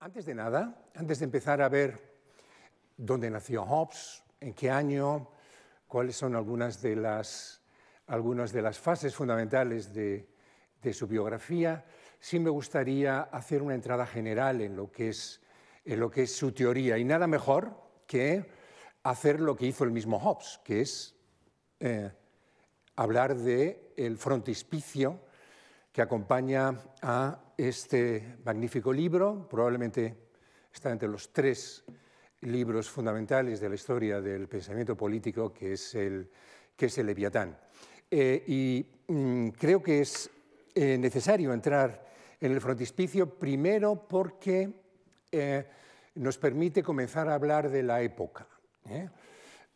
Antes de nada, antes de empezar a ver dónde nació Hobbes, en qué año, cuáles son algunas de las, algunas de las fases fundamentales de, su biografía, sí me gustaría hacer una entrada general en lo que es, en lo que es su teoría. Y nada mejor que hacer lo que hizo el mismo Hobbes, que es eh, hablar del el frontispicio que acompaña a este magnífico libro, probablemente está entre los tres libros fundamentales de la historia del pensamiento político, que es el, que es el Leviatán. Eh, y mm, creo que es eh, necesario entrar en el frontispicio primero porque eh, nos permite comenzar a hablar de la época.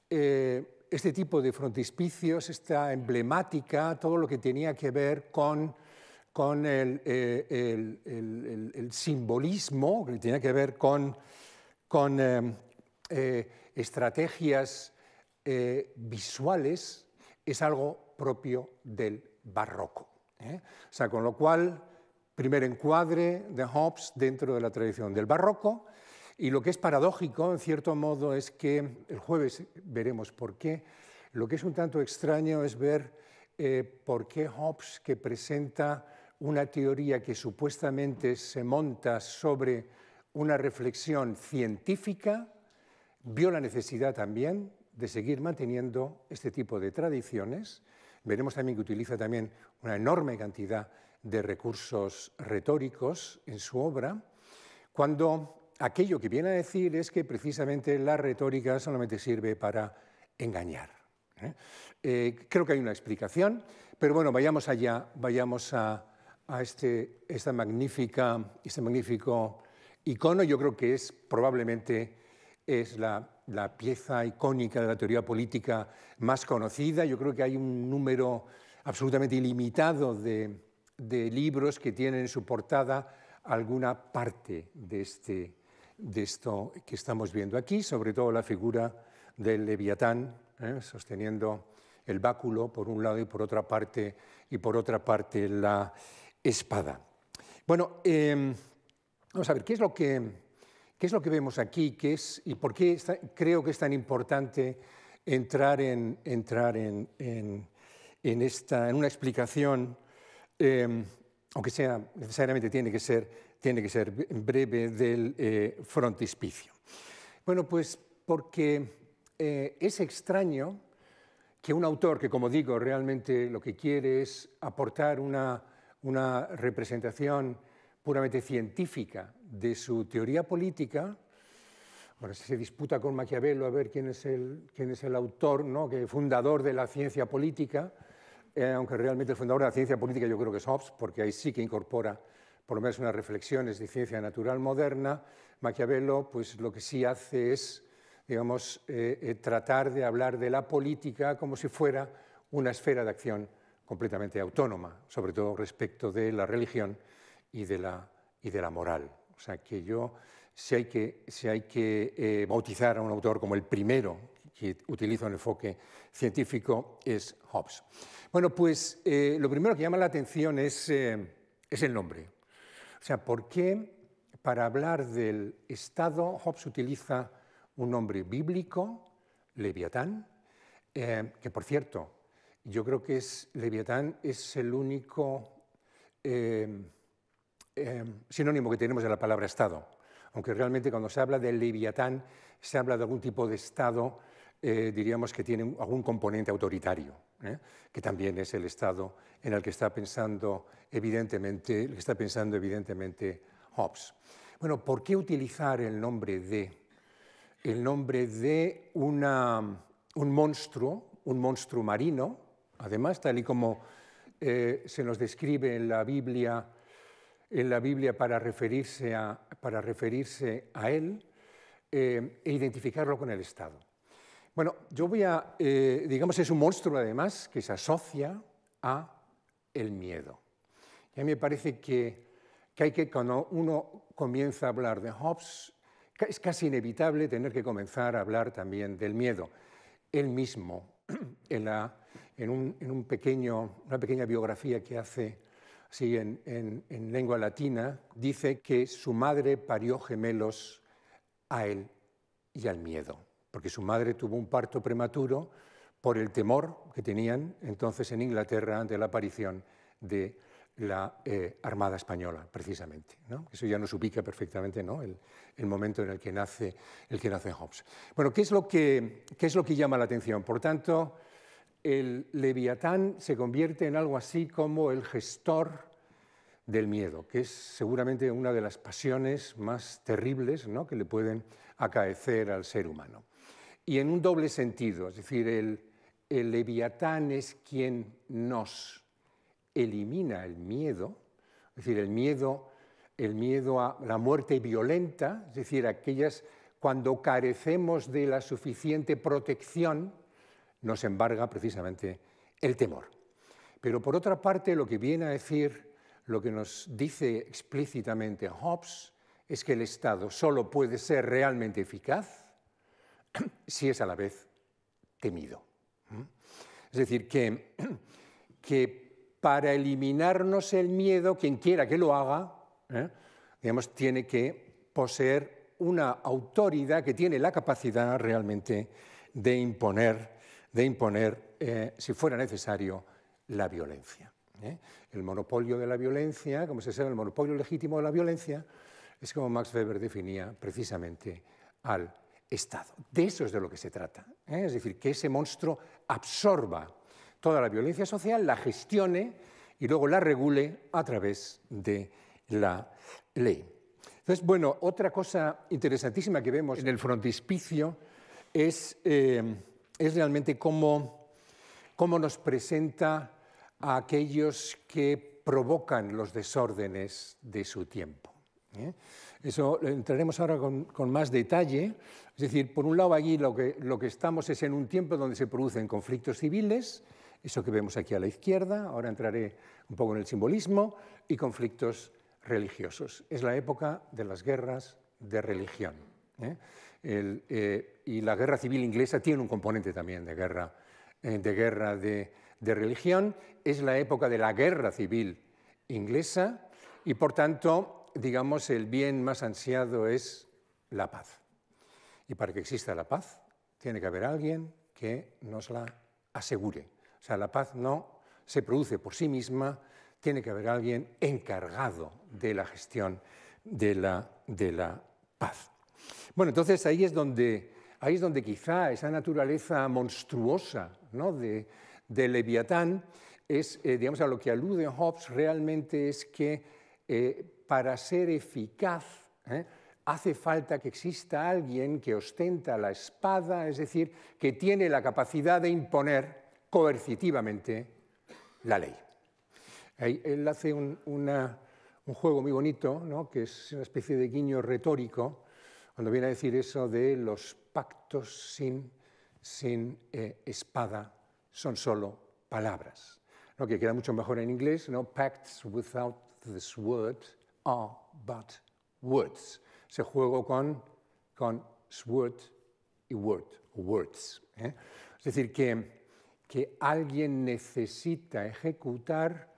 este tipo de frontispicios, esta emblemática, todo lo que tenía que ver con con eh, el, simbolismo, que tiene que ver con, eh, eh, estrategias visuales, es algo propio del barroco. O sea, con lo cual, primer encuadre de Hobbes dentro de la tradición del barroco, y lo que es paradójico, en cierto modo, es que el jueves veremos por qué. Lo que es un tanto extraño es ver por qué Hobbes, que presenta una teoría que supuestamente se monta sobre una reflexión científica, vio la necesidad también de seguir manteniendo este tipo de tradiciones. Veremos también que utiliza también una enorme cantidad de recursos retóricos en su obra, cuando aquello que viene a decir es que precisamente la retórica solamente sirve para engañar. ¿eh? Eh, creo que hay una explicación, pero bueno, vayamos allá, vayamos a a este, esta magnífica, este magnífico icono, yo creo que es probablemente es la, la, pieza icónica de la teoría política más conocida. Yo creo que hay un número absolutamente ilimitado de, de libros que tienen en su portada alguna parte de, este, de esto que estamos viendo aquí, sobre todo la figura del leviatán ¿eh? sosteniendo el báculo por un lado y por otra parte y por otra parte la, espada. Bueno, em, vamos a ver, ¿qué es lo que, qué es lo que vemos aquí es, y por qué creo que es tan importante entrar en, entrar en, esta, en una explicación, em, aunque sea, necesariamente tiene que ser, tiene que ser breve, del eh, frontispicio? Bueno, pues porque eh, es extraño que un autor que, como digo, realmente lo que quiere es aportar una una representación puramente científica de su teoría política, bueno, se disputa con Maquiavelo a ver quién es el, quién el autor, ¿no? que fundador de la ciencia política, eh, aunque realmente el fundador de la ciencia política yo creo que es Hobbes, porque ahí sí que incorpora por lo menos unas reflexiones de ciencia natural moderna. Maquiavelo pues lo que sí hace es, digamos, eh, eh, tratar de hablar de la política como si fuera una esfera de acción completamente autónoma, sobre todo respecto de la religión y de la, y de la moral. O sea, que yo, si hay que, si hay que eh, bautizar a un autor como el primero que utiliza un enfoque científico, es Hobbes. Bueno, pues eh, lo primero que llama la atención es, eh, es el nombre. O sea, ¿por qué para hablar del Estado Hobbes utiliza un nombre bíblico, Leviatán, que por cierto yo creo que es, Leviatán es el único em, em, sinónimo que tenemos de la palabra Estado, aunque realmente cuando se habla de Leviatán se habla de algún tipo de Estado, eh, diríamos que tiene algún componente autoritario, ¿eh? que también es el Estado en el que está pensando evidentemente, que está pensando evidentemente Hobbes. Bueno, ¿por qué utilizar el nombre de, el nombre de un monstruo, un monstruo marino, Además, tal y como eh, se nos describe en la Biblia, en la Biblia para, referirse a, para referirse a él eh, e identificarlo con el Estado. Bueno, yo voy a, eh, digamos, es un monstruo además que se asocia a el miedo. Y a mí me parece que, que hay que, cuando uno comienza a hablar de Hobbes, es casi inevitable tener que comenzar a hablar también del miedo. Él mismo, en la en, un, una pequeña biografía que hace así en, lengua latina, dice que su madre parió gemelos a él y al miedo, porque su madre tuvo un parto prematuro por el temor que tenían entonces en Inglaterra ante la aparición de la eh, Armada Española, precisamente. Eso ya nos ubica perfectamente el, momento en el que, nace, el que nace Hobbes. Bueno, ¿qué es, lo que, ¿qué es lo que llama la atención? Por tanto, el leviatán se convierte en algo así como el gestor del miedo, que es seguramente una de las pasiones más terribles que le pueden acaecer al ser humano. Y en un doble sentido, es decir, el, el leviatán es quien nos elimina el miedo, es decir, el miedo, el miedo a la muerte violenta, es decir, aquellas cuando carecemos de la suficiente protección, nos embarga precisamente el temor. Pero por otra parte, lo que viene a decir, lo que nos dice explícitamente Hobbes, es que el Estado solo puede ser realmente eficaz si es a la vez temido. ¿Mm? Es decir, que, que para eliminarnos el miedo, quien quiera que lo haga, ¿eh? digamos, tiene que poseer una autoridad que tiene la capacidad realmente de imponer de imponer, eh, si fuera necesario, la violencia. ¿eh? El monopolio de la violencia, como se sabe, el monopolio legítimo de la violencia, es como Max Weber definía precisamente al Estado. De eso es de lo que se trata. ¿eh? Es decir, que ese monstruo absorba toda la violencia social, la gestione y luego la regule a través de la ley. Entonces, bueno, otra cosa interesantísima que vemos en el frontispicio es es realmente cómo, cómo nos presenta a aquellos que provocan los desórdenes de su tiempo. ¿Eh? Eso eh, entraremos ahora con, más detalle. Es decir, por un lado allí lo que, lo que estamos es en un tiempo donde se producen conflictos civiles, eso que vemos aquí a la izquierda, ahora entraré un poco en el simbolismo, y conflictos religiosos. Es la época de las guerras de religión. ¿eh? Eh, y la guerra civil inglesa tiene un componente también de guerra, eh, de, guerra de, religión. Es la época de la guerra civil inglesa y, por tanto, digamos, el bien más ansiado es la paz. Y para que exista la paz, tiene que haber alguien que nos la asegure. O sea, la paz no se produce por sí misma, tiene que haber alguien encargado de la gestión de la paz. Bueno, entonces ahí es donde, ahí es donde quizá esa naturaleza monstruosa de, Leviatán es, eh, digamos, a lo que alude Hobbes realmente es que eh, para ser eficaz ¿eh? hace falta que exista alguien que ostenta la espada, es decir, que tiene la capacidad de imponer coercitivamente la ley. él hace un, juego muy bonito, que es una especie de guiño retórico, cuando viene a decir eso de los pactos sin, eh, espada son solo palabras. Lo que queda mucho mejor en inglés, ¿no? Pacts without the sword are but words. Se juego con, con sword y word, words. ¿eh? Es decir, que, que alguien necesita ejecutar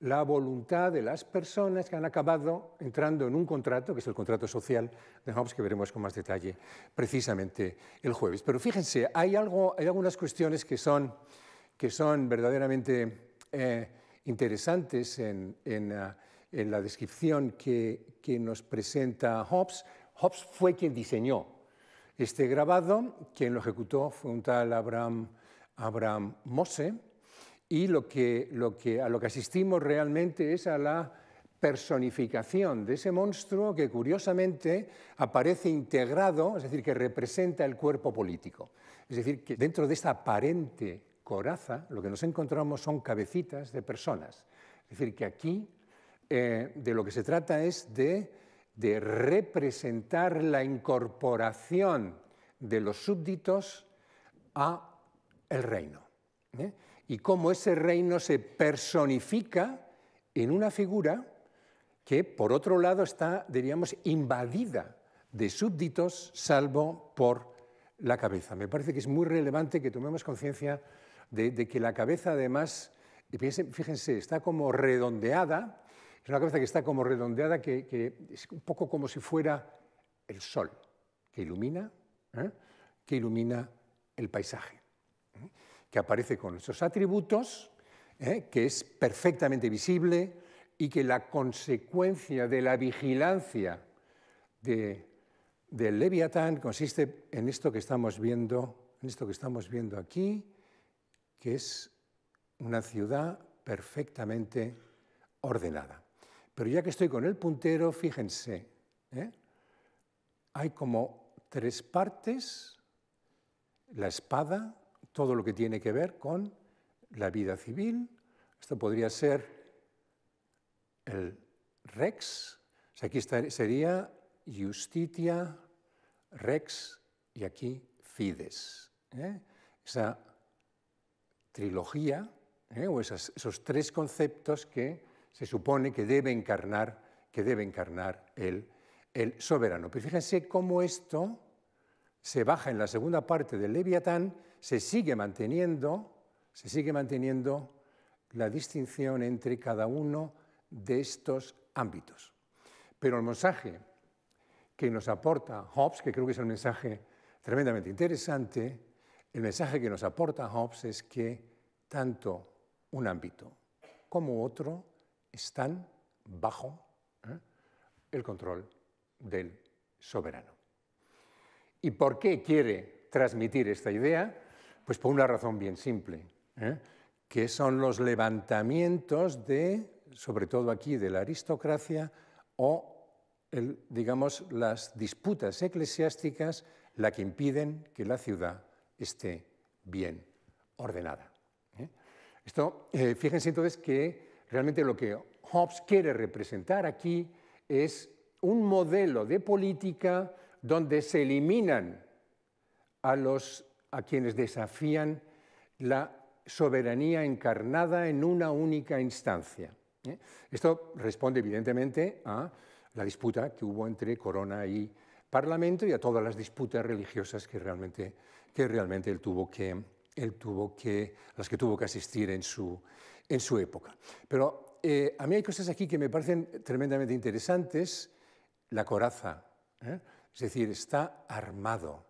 la voluntad de las personas que han acabado entrando en un contrato, que es el contrato social de Hobbes, que veremos con más detalle precisamente el jueves. Pero fíjense, hay, algo, hay algunas cuestiones que son, que son verdaderamente eh, interesantes ah, en, la descripción que, nos presenta Hobbes. Hobbes fue quien diseñó este grabado, quien lo ejecutó fue un tal Abraham, Abraham Mosse y lo que, a lo que asistimos realmente es a la personificación de ese monstruo que curiosamente aparece integrado, es decir, que representa el cuerpo político. Es decir, que dentro de esta aparente coraza lo que nos encontramos son cabecitas de personas. Es decir, que aquí eh, de lo que se trata es de, representar la incorporación de los súbditos a el reino. ¿eh? y cómo ese reino se personifica en una figura que, por otro lado, está, diríamos, invadida de súbditos, salvo por la cabeza. Me parece que es muy relevante que tomemos conciencia de, que la cabeza, además, fíjense, está como redondeada, es una cabeza que está como redondeada, que, es un poco como si fuera el sol, que ilumina, ¿eh? que ilumina el paisaje que aparece con esos atributos, ¿eh? que es perfectamente visible y que la consecuencia de la vigilancia del Leviatán consiste en esto que estamos viendo, en esto que estamos viendo aquí, que es una ciudad perfectamente ordenada. Pero ya que estoy con el puntero, fíjense, ¿eh? hay como tres partes, la espada, todo lo que tiene que ver con la vida civil. Esto podría ser el rex. aquí sería justitia, rex y aquí fides. ¿eh? Esa trilogía ¿eh? o esos tres conceptos que se supone que debe encarnar, que debe encarnar el, el soberano. Pero fíjense cómo esto se baja en la segunda parte del Leviatán se sigue manteniendo, se sigue manteniendo la distinción entre cada uno de estos ámbitos. Pero el mensaje que nos aporta Hobbes, que creo que es un mensaje tremendamente interesante, el mensaje que nos aporta Hobbes es que tanto un ámbito como otro están bajo ¿eh? el control del soberano. ¿Y por qué quiere transmitir esta idea? Pues por una razón bien simple, ¿eh? que son los levantamientos de, sobre todo aquí, de la aristocracia o, digamos, las disputas eclesiásticas la que impiden que la ciudad esté bien ordenada. ¿eh? Esto, eh, fíjense entonces que realmente lo que Hobbes quiere representar aquí es un modelo de política donde se eliminan a los a quienes desafían la soberanía encarnada en una única instancia. ¿eh? Esto responde evidentemente a la disputa que hubo entre corona y parlamento y a todas las disputas religiosas que realmente, que realmente él tuvo que, él tuvo que, las que tuvo que asistir en su, en su época. Pero eh, a mí hay cosas aquí que me parecen tremendamente interesantes. La coraza, ¿eh? es decir, está armado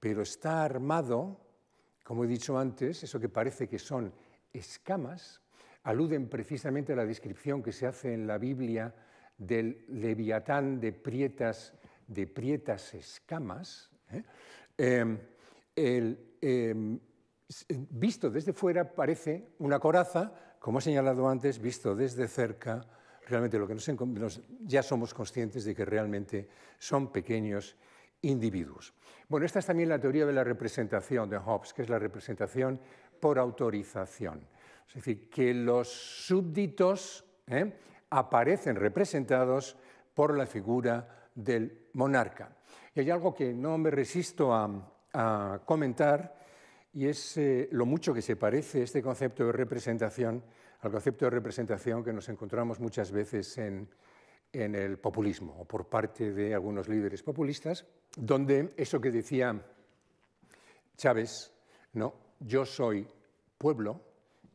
pero está armado, como he dicho antes, eso que parece que son escamas, aluden precisamente a la descripción que se hace en la Biblia del leviatán de prietas, de prietas escamas. ¿eh? Em, em, visto desde fuera parece una coraza, como he señalado antes, visto desde cerca, realmente lo que ya somos conscientes de que realmente son pequeños individuos. Bueno, esta es también la teoría de la representación de Hobbes, que es la representación por autorización. Es decir, que los súbditos ¿eh? aparecen representados por la figura del monarca. Y hay algo que no me resisto a, comentar, y es eh, lo mucho que se parece este concepto de representación al concepto de representación que nos encontramos muchas veces en, en el populismo o por parte de algunos líderes populistas, donde eso que decía Chávez, no, yo soy pueblo,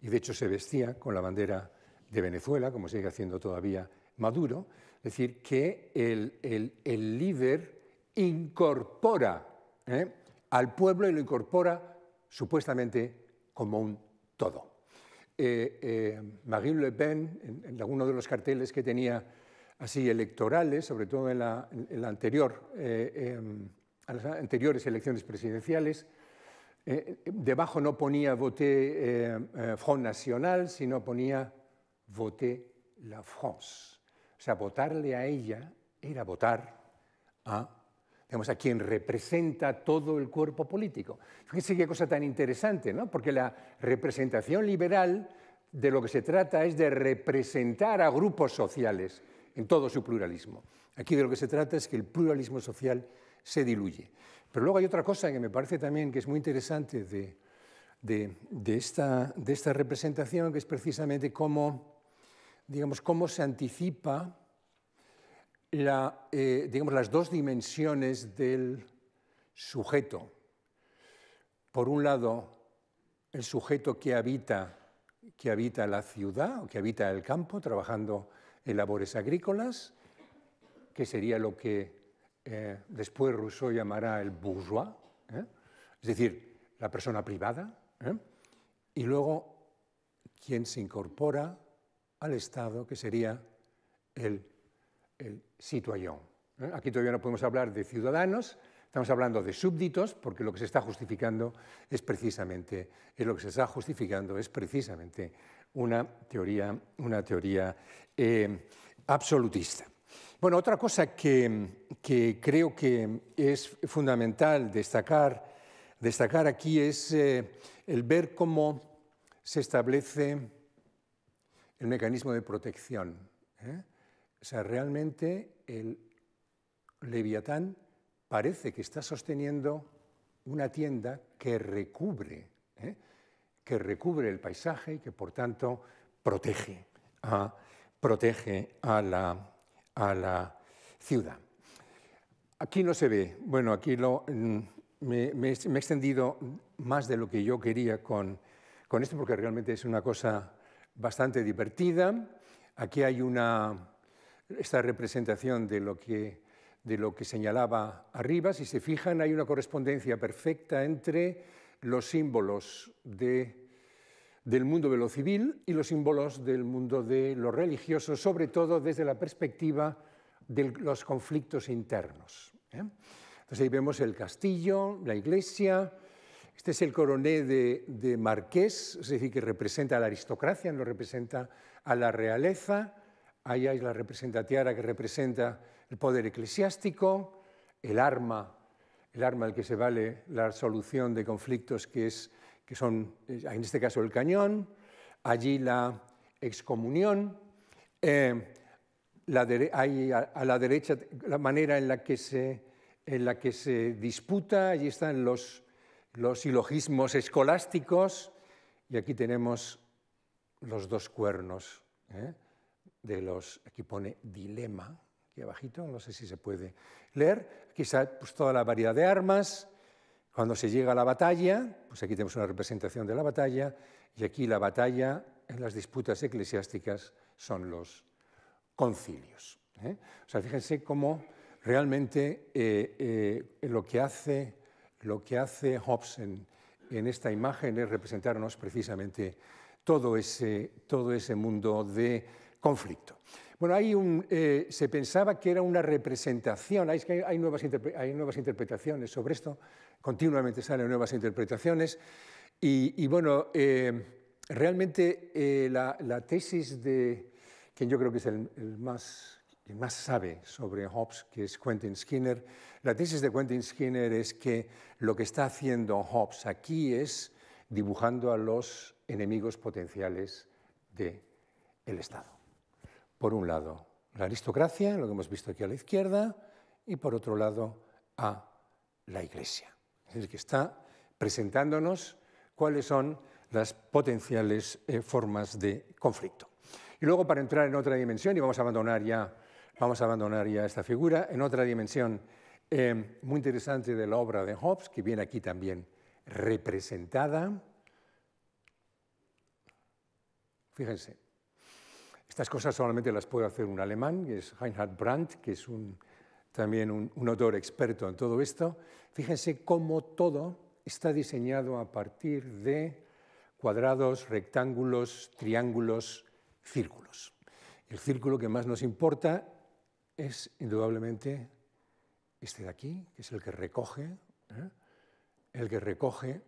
y de hecho se vestía con la bandera de Venezuela, como sigue haciendo todavía Maduro, es decir, que el, líder incorpora ¿eh? al pueblo y lo incorpora supuestamente como un todo. Eh, eh Marine Le Pen, en alguno de los carteles que tenía así electorales, sobre todo en, la, anterior, eh, em, las anteriores elecciones presidenciales, eh, debajo no ponía voté eh, Front National, sino ponía voté la France. O sea, votarle a ella era votar a, digamos, a quien representa todo el cuerpo político. Fíjense qué cosa tan interesante, ¿no? Porque la representación liberal de lo que se trata es de representar a grupos sociales en todo su pluralismo. Aquí de lo que se trata es que el pluralismo social se diluye. Pero luego hay otra cosa que me parece también que es muy interesante de, esta, representación, que es precisamente cómo, digamos, cómo se anticipa eh, las dos dimensiones del sujeto. Por un lado, el sujeto que habita, que habita la ciudad o que habita el campo, trabajando labores agrícolas, que sería lo que eh, después Rousseau llamará el bourgeois, ¿eh? es decir, la persona privada, ¿eh? y luego quien se incorpora al Estado, que sería el, el citoyen. Aquí todavía no podemos hablar de ciudadanos, estamos hablando de súbditos, porque lo que se está justificando es precisamente, lo que se está justificando es precisamente una teoría, una teoría eh, absolutista. Bueno, otra cosa que, creo que es fundamental destacar, destacar aquí es eh, el ver cómo se establece el mecanismo de protección. ¿eh? O sea, realmente el leviatán parece que está sosteniendo una tienda que recubre que recubre el paisaje y que por tanto protege a, protege a, la, a la ciudad. Aquí no se ve, bueno, aquí lo, mm, me, he extendido más de lo que yo quería con, con esto porque realmente es una cosa bastante divertida. Aquí hay una, esta representación de lo que de lo que señalaba arriba. Si se fijan, hay una correspondencia perfecta entre los símbolos de del mundo de lo civil y los símbolos del mundo de lo religioso, sobre todo desde la perspectiva de los conflictos internos. ¿eh? Entonces ahí vemos el castillo, la iglesia, este es el coroné de, Marqués, es decir, que representa a la aristocracia, no representa a la realeza, ahí es la representatiara que representa el poder eclesiástico, el arma, el arma al que se vale la solución de conflictos que es que son eh, en este caso el cañón, allí la excomunión, eh, a, la derecha la manera en la que se, en la que se disputa, allí están los, los silogismos escolásticos y aquí tenemos los dos cuernos ¿eh? de los, aquí pone dilema, aquí abajito, no sé si se puede leer, aquí está pues, toda la variedad de armas, cuando se llega a la batalla, pues aquí tenemos una representación de la batalla, y aquí la batalla en las disputas eclesiásticas son los concilios. ¿eh? O sea, fíjense cómo realmente eh, eh, lo, que hace, lo que hace Hobbes en, esta imagen es representarnos precisamente todo todo ese mundo de conflicto. Bueno, eh, se pensaba que era una representación, hay, nuevas interpretaciones sobre esto, continuamente salen nuevas interpretaciones, y, bueno, eh, realmente eh, la, tesis de quien yo creo que es el, más, más sabe sobre Hobbes, que es Quentin Skinner, la tesis de Quentin Skinner es que lo que está haciendo Hobbes aquí es dibujando a los enemigos potenciales del el Estado por un lado, la aristocracia, lo que hemos visto aquí a la izquierda, y por otro lado, a la Iglesia. Es decir, que está presentándonos cuáles son las potenciales eh, formas de conflicto. Y luego, para entrar en otra dimensión, y vamos a abandonar ya, vamos a abandonar ya esta figura, en otra dimensión eh, muy interesante de la obra de Hobbes, que viene aquí también representada. Fíjense, estas cosas solamente las puede hacer un alemán, que es Reinhard Brandt, que es también un, autor experto en todo esto. Fíjense cómo todo está diseñado a partir de cuadrados, rectángulos, triángulos, círculos. El círculo que más nos importa es indudablemente este de aquí, que es el que recoge, ¿eh? el que recoge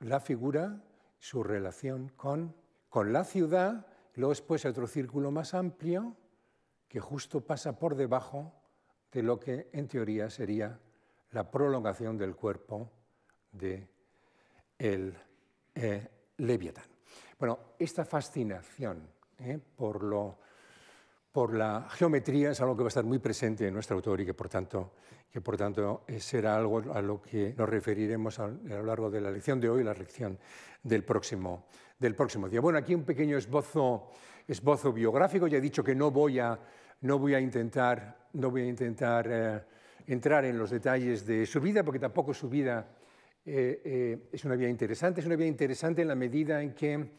la figura, su relación con la ciudad Luego después hay otro círculo más amplio que justo pasa por debajo de lo que en teoría sería la prolongación del cuerpo de el eh, Leviatán. Bueno, esta fascinación ¿eh? por, la geometría es algo que va a estar muy presente en nuestro autor y que por tanto, que por tanto eh, será algo a lo que nos referiremos a, a, lo largo de la lección de hoy y la lección del próximo, del próximo día. Bueno, aquí un pequeño esbozo, esbozo biográfico. Ya he dicho que no voy a, no voy a intentar, no voy a intentar eh, entrar en los detalles de su vida, porque tampoco su vida eh, eh, es una vida interesante. Es una vida interesante en la medida en que,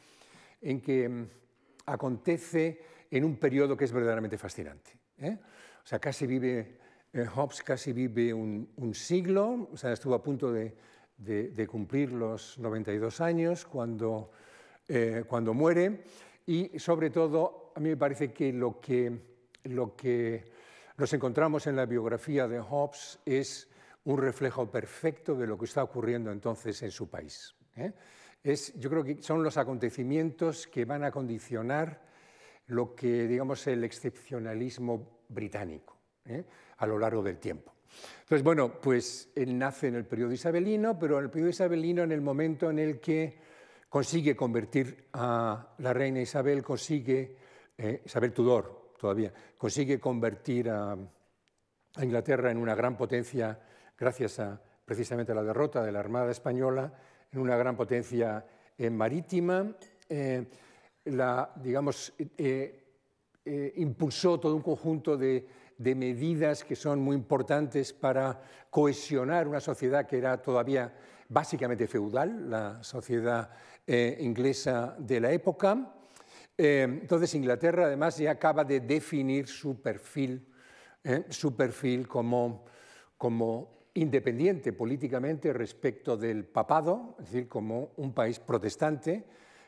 en que mm, acontece en un periodo que es verdaderamente fascinante. O sea, casi vive, Hobbes casi vive un, siglo, o sea, estuvo a punto de, de, cumplir los 92 años cuando eh, cuando muere. Y sobre todo, a mí me parece que lo que, lo que nos encontramos en la biografía de Hobbes es un reflejo perfecto de lo que está ocurriendo entonces en su país. ¿eh? Es, yo creo que son los acontecimientos que van a condicionar lo que, digamos, el excepcionalismo británico ¿eh? a lo largo del tiempo. Entonces, bueno, pues él nace en el periodo isabelino, pero en el periodo isabelino, en el momento en el que consigue convertir a la reina Isabel, consigue, eh, Isabel Tudor todavía, consigue convertir a, Inglaterra en una gran potencia gracias a precisamente a la derrota de la Armada Española, en una gran potencia eh, marítima. Eh, la, digamos, impulsó todo un conjunto de, de medidas que son muy importantes para cohesionar una sociedad que era todavía básicamente feudal, la sociedad eh, inglesa de la época. Eh, entonces Inglaterra además ya acaba de definir su perfil, eh, su perfil como, como independiente políticamente respecto del papado, es decir, como un país protestante,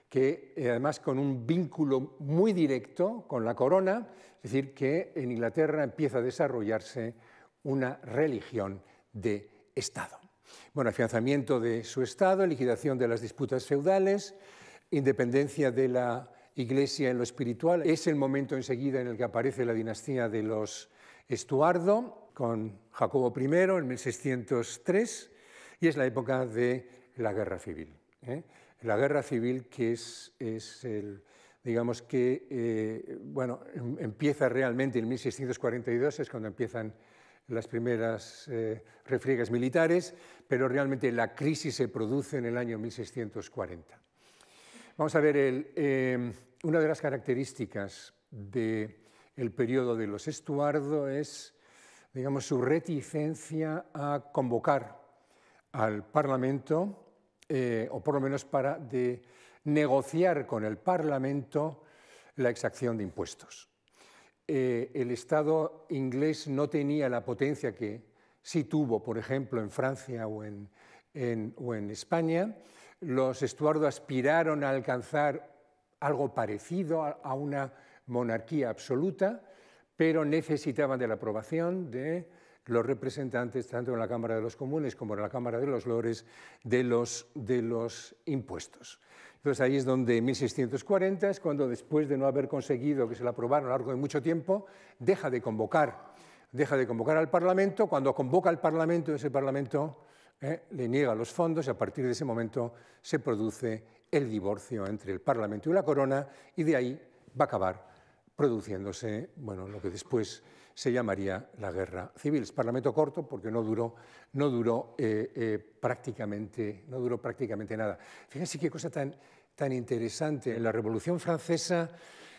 que además con un vínculo muy directo con la corona, es decir, que en Inglaterra empieza a desarrollarse una religión de Estado. Bueno, afianzamiento de su Estado, liquidación de las disputas feudales, independencia de la Iglesia en lo espiritual. Es el momento enseguida en el que aparece la dinastía de los Estuardo, con Jacobo I en 1603, y es la época de la guerra civil. ¿eh? La guerra civil que es, el, digamos que, eh, bueno, em, empieza realmente en 1642, es cuando empiezan las primeras eh, refriegas militares, pero realmente la crisis se produce en el año 1640. Vamos a ver, eh, una de las características del periodo de los Estuardo es, digamos, su reticencia a convocar al Parlamento, eh, o por lo menos para de negociar con el Parlamento la exacción de impuestos. Eh, el Estado inglés no tenía la potencia que sí tuvo, por ejemplo, en Francia o en, España. Los Estuardo aspiraron a alcanzar algo parecido a, una monarquía absoluta, pero necesitaban de la aprobación de los representantes, tanto en la Cámara de los Comunes como en la Cámara de los Lores, de los impuestos. Entonces ahí es donde en 1640 es cuando después de no haber conseguido que se la aprobara a lo largo de mucho tiempo, deja de convocar, deja de convocar al Parlamento, cuando convoca al Parlamento, ese Parlamento eh, le niega los fondos y a partir de ese momento se produce el divorcio entre el Parlamento y la Corona y de ahí va a acabar produciéndose bueno, lo que después se llamaría la guerra civil. Es parlamento corto porque no duró, no duró, eh, eh, prácticamente, no duró prácticamente nada. Fíjense qué cosa tan, tan interesante. En la Revolución Francesa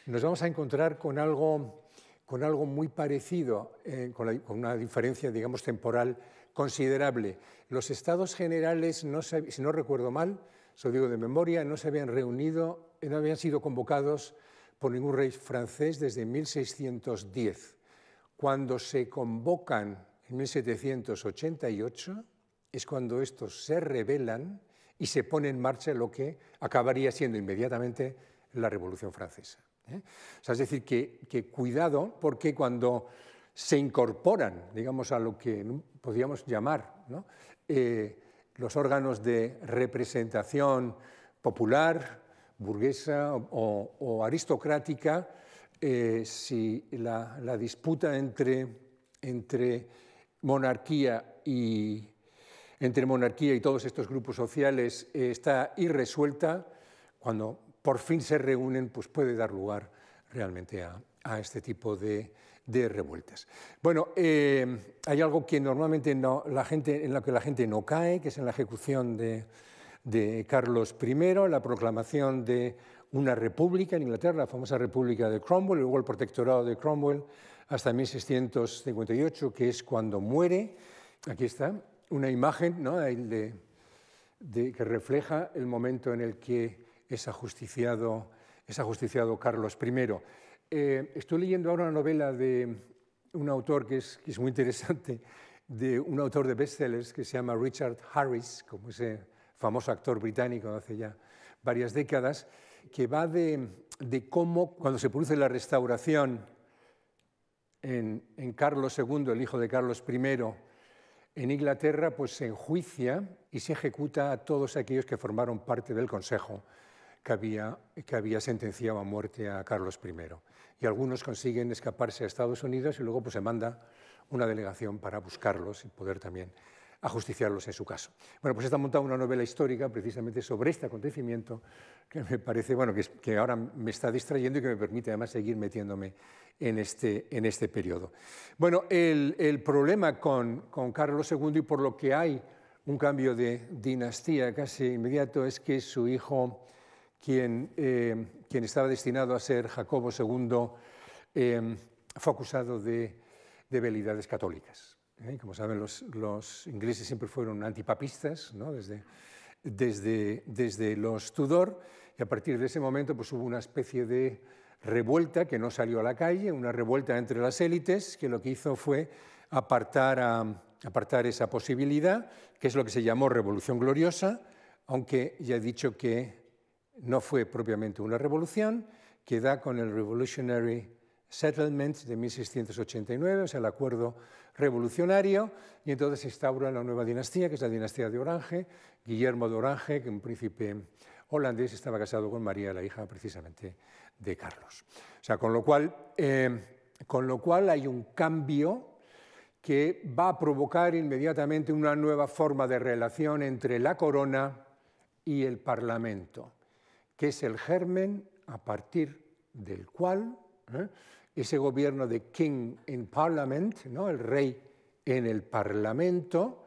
nos vamos a encontrar con algo, con algo muy parecido, eh, con, una diferencia, digamos, temporal considerable. Los estados generales, no si no recuerdo mal, se lo digo de memoria, no se habían reunido, no habían sido convocados por ningún rey francés desde 1610. Cuando se convocan en 1788 es cuando estos se rebelan y se pone en marcha lo que acabaría siendo inmediatamente la Revolución Francesa. ¿eh? es decir, que, cuidado porque cuando se incorporan, digamos, a lo que podríamos llamar eh, los órganos de representación popular, burguesa o aristocrática, eh, si la, disputa entre, monarquía y, entre monarquía y todos estos grupos sociales eh, está irresuelta, cuando por fin se reúnen, pues puede dar lugar realmente a, este tipo de, revueltas. Bueno, eh, hay algo que normalmente no, la gente, en lo que la gente no cae, que es en la ejecución de, de Carlos I, la proclamación de una república en Inglaterra, la famosa República de Cromwell, luego el protectorado de Cromwell hasta 1658, que es cuando muere. Aquí está una imagen ¿no? de, que refleja el momento en el que es ajusticiado, es ajusticiado Carlos I. Eh, estoy leyendo ahora una novela de un autor que es, que es muy interesante, de un autor de bestsellers que se llama Richard Harris, como ese famoso actor británico de hace ya varias décadas, que va de, cómo cuando se produce la restauración en, Carlos II, el hijo de Carlos I, en Inglaterra, pues se enjuicia y se ejecuta a todos aquellos que formaron parte del Consejo que había, sentenciado a muerte a Carlos I. Y algunos consiguen escaparse a Estados Unidos y luego pues, se manda una delegación para buscarlos y poder también a justiciarlos en su caso. Bueno, pues está montada una novela histórica precisamente sobre este acontecimiento que me parece, bueno, que, ahora me está distrayendo y que me permite además seguir metiéndome en este, en este periodo. Bueno, el, problema con, Carlos II y por lo que hay un cambio de dinastía casi inmediato es que su hijo, quien, eh, quien estaba destinado a ser Jacobo II, eh, fue acusado de, debilidades católicas. ¿eh? Como saben, los, ingleses siempre fueron antipapistas, desde, desde, desde los Tudor, y a partir de ese momento pues, hubo una especie de revuelta que no salió a la calle, una revuelta entre las élites, que lo que hizo fue apartar, a, apartar esa posibilidad, que es lo que se llamó Revolución Gloriosa, aunque ya he dicho que no fue propiamente una revolución, que da con el Revolutionary Settlement de 1689, o sea, el acuerdo revolucionario, y entonces se instaura la nueva dinastía, que es la dinastía de Orange, Guillermo de Orange, que un príncipe holandés estaba casado con María, la hija precisamente de Carlos. O sea, con lo cual, eh, con lo cual hay un cambio que va a provocar inmediatamente una nueva forma de relación entre la corona y el Parlamento, que es el germen a partir del cual ¿eh? ese gobierno de King in Parliament, ¿no? el rey en el Parlamento,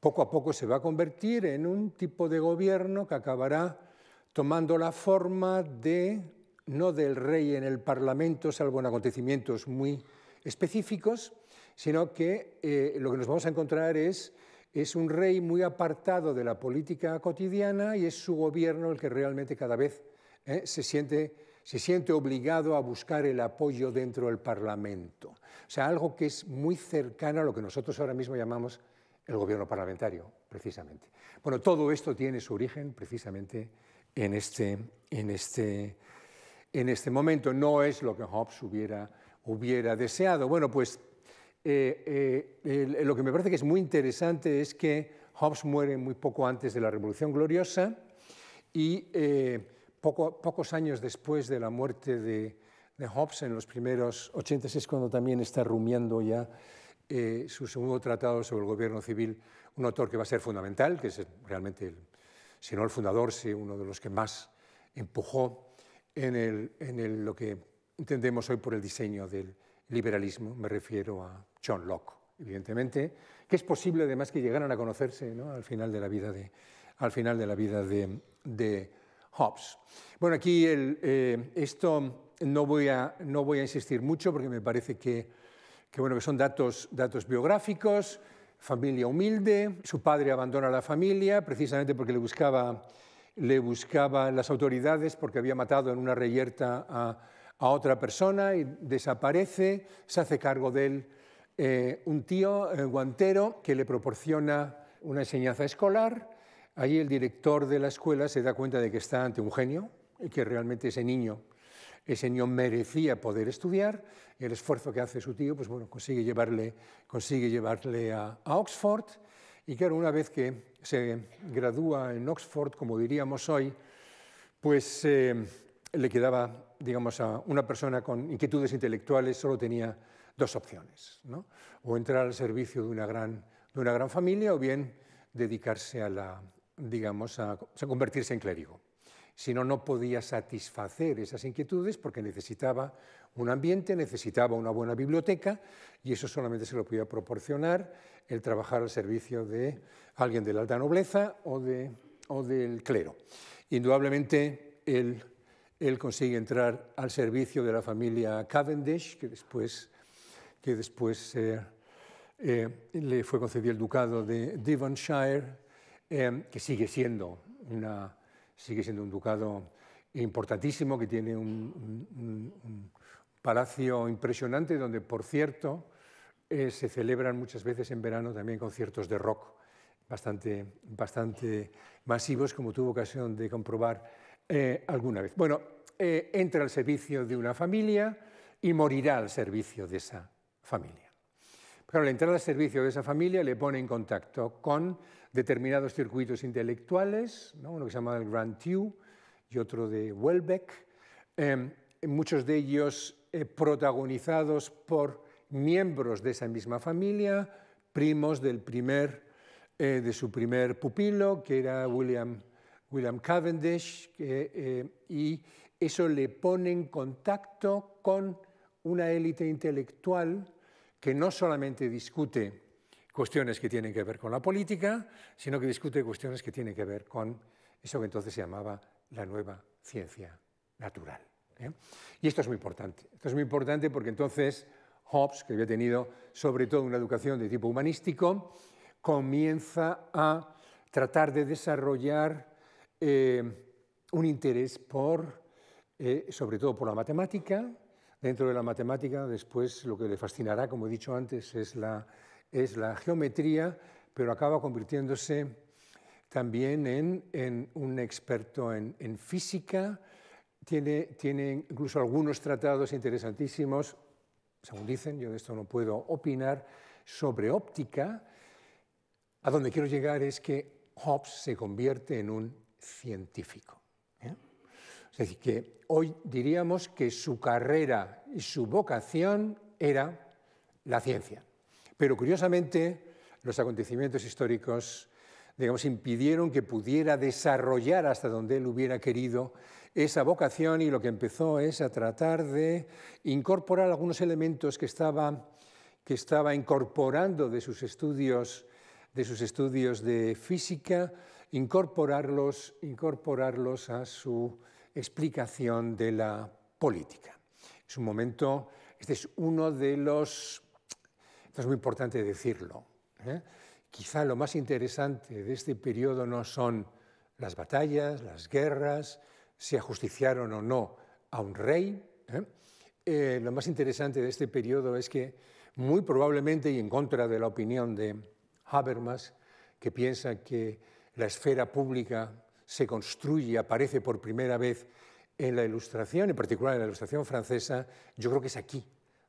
poco a poco se va a convertir en un tipo de gobierno que acabará tomando la forma de, no del rey en el Parlamento, salvo en acontecimientos muy específicos, sino que eh, lo que nos vamos a encontrar es, es un rey muy apartado de la política cotidiana y es su gobierno el que realmente cada vez eh, se siente se siente obligado a buscar el apoyo dentro del Parlamento. O sea, algo que es muy cercano a lo que nosotros ahora mismo llamamos el gobierno parlamentario, precisamente. Bueno, todo esto tiene su origen precisamente en este, en este, en este momento. No es lo que Hobbes hubiera, deseado. Bueno, pues eh, eh, lo que me parece que es muy interesante es que Hobbes muere muy poco antes de la Revolución Gloriosa y... Eh, pocos años después de la muerte de, Hobbes, en los primeros 80, es cuando también está rumiando ya eh, su segundo tratado sobre el gobierno civil, un autor que va a ser fundamental, que es realmente, si no el fundador, sí uno de los que más empujó en, lo que entendemos hoy por el diseño del liberalismo, me refiero a John Locke, evidentemente, que es posible además que llegaran a conocerse al final de la vida de, al de Hobbes. Bueno, aquí eh, esto no voy, a, no voy a insistir mucho porque me parece que, bueno, que son datos, datos biográficos, familia humilde, su padre abandona la familia precisamente porque le buscaba, le buscaba las autoridades porque había matado en una reyerta a, otra persona y desaparece, se hace cargo de él eh, un tío eh, guantero que le proporciona una enseñanza escolar Allí el director de la escuela se da cuenta de que está ante un genio y que realmente ese niño, ese niño merecía poder estudiar. El esfuerzo que hace su tío, pues bueno, consigue llevarle, consigue llevarle a, Oxford. Y claro, una vez que se gradúa en Oxford, como diríamos hoy, pues eh, le quedaba, digamos, a una persona con inquietudes intelectuales, solo tenía dos opciones, ¿no? o entrar al servicio de una gran, de una gran familia o bien dedicarse a la, digamos, a, convertirse en clérigo. Si no, podía satisfacer esas inquietudes porque necesitaba un ambiente, necesitaba una buena biblioteca y eso solamente se lo podía proporcionar el trabajar al servicio de alguien de la alta nobleza o, del clero. Indudablemente, él, consigue entrar al servicio de la familia Cavendish, que después, que después eh, eh, le fue concedido el ducado de Devonshire Em, que sigue siendo, una, sigue siendo un ducado importantísimo, que tiene un, palacio impresionante, donde, por cierto, eh, se celebran muchas veces en verano también conciertos de rock bastante, bastante masivos, como tuve ocasión de comprobar eh, alguna vez. Bueno, eh, entra al servicio de una familia y morirá al servicio de esa familia. Pero al entrar al servicio de esa familia le pone en contacto con determinados circuitos intelectuales, uno que se llama el Grand Tew y otro de Welbeck, em, muchos de ellos eh, protagonizados por miembros de esa misma familia, primos del primer, eh, de su primer pupilo, que era William, William Cavendish, eh, y eso le pone en contacto con una élite intelectual que no solamente discute cuestiones que tienen que ver con la política, sino que discute cuestiones que tienen que ver con eso que entonces se llamaba la nueva ciencia natural. ¿eh? Y esto es muy importante. Esto es muy importante porque entonces Hobbes, que había tenido sobre todo una educación de tipo humanístico, comienza a tratar de desarrollar eh, un interés por, eh, sobre todo por la matemática. Dentro de la matemática, después lo que le fascinará, como he dicho antes, es la es la geometría, pero acaba convirtiéndose también en, un experto en, física. Tiene, incluso algunos tratados interesantísimos, según dicen, yo de esto no puedo opinar, sobre óptica. A donde quiero llegar es que Hobbes se convierte en un científico. ¿eh? Es decir, que hoy diríamos que su carrera y su vocación era la ciencia. Pero curiosamente, los acontecimientos históricos digamos, impidieron que pudiera desarrollar hasta donde él hubiera querido esa vocación y lo que empezó es a tratar de incorporar algunos elementos que estaba, que estaba incorporando de sus estudios de sus estudios de física, incorporarlos, incorporarlos a su explicación de la política. Es un momento, este es uno de los es muy importante decirlo. ¿eh? Quizá lo más interesante de este periodo no son las batallas, las guerras, si ajusticiaron o no a un rey. ¿eh? Eh, lo más interesante de este periodo es que muy probablemente, y en contra de la opinión de Habermas, que piensa que la esfera pública se construye, aparece por primera vez en la Ilustración, en particular en la Ilustración francesa, yo creo que es aquí,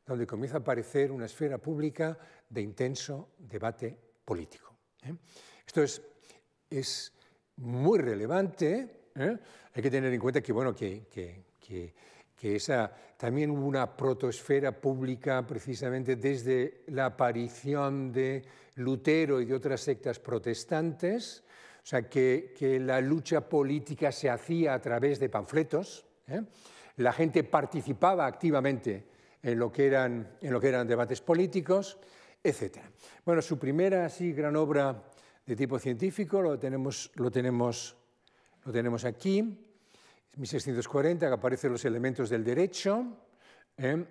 donde comienza a aparecer una esfera pública de intenso debate político. ¿eh? Esto es, muy relevante. ¿eh? Hay que tener en cuenta que, bueno, que, que, esa, también hubo una protoesfera pública precisamente desde la aparición de Lutero y de otras sectas protestantes. O sea, que, la lucha política se hacía a través de panfletos, ¿eh? la gente participaba activamente en lo que eran, en lo que eran debates políticos, etc. Bueno, su primera así gran obra de tipo científico lo tenemos, lo tenemos, lo tenemos aquí, 1640, que aparecen los elementos del derecho. ¿eh?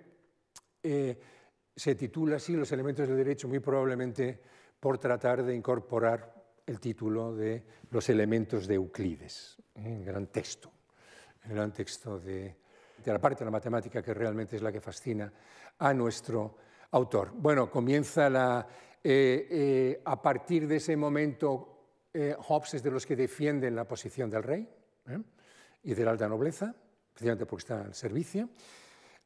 Eh, se titula así Los elementos del derecho, muy probablemente por tratar de incorporar el título de Los elementos de Euclides, un ¿eh? gran texto, un gran texto de, la parte de la matemática que realmente es la que fascina a nuestro autor. Bueno, comienza la, eh, eh, a partir de ese momento, eh, Hobbes es de los que defienden la posición del rey y de la alta nobleza, precisamente porque está al servicio,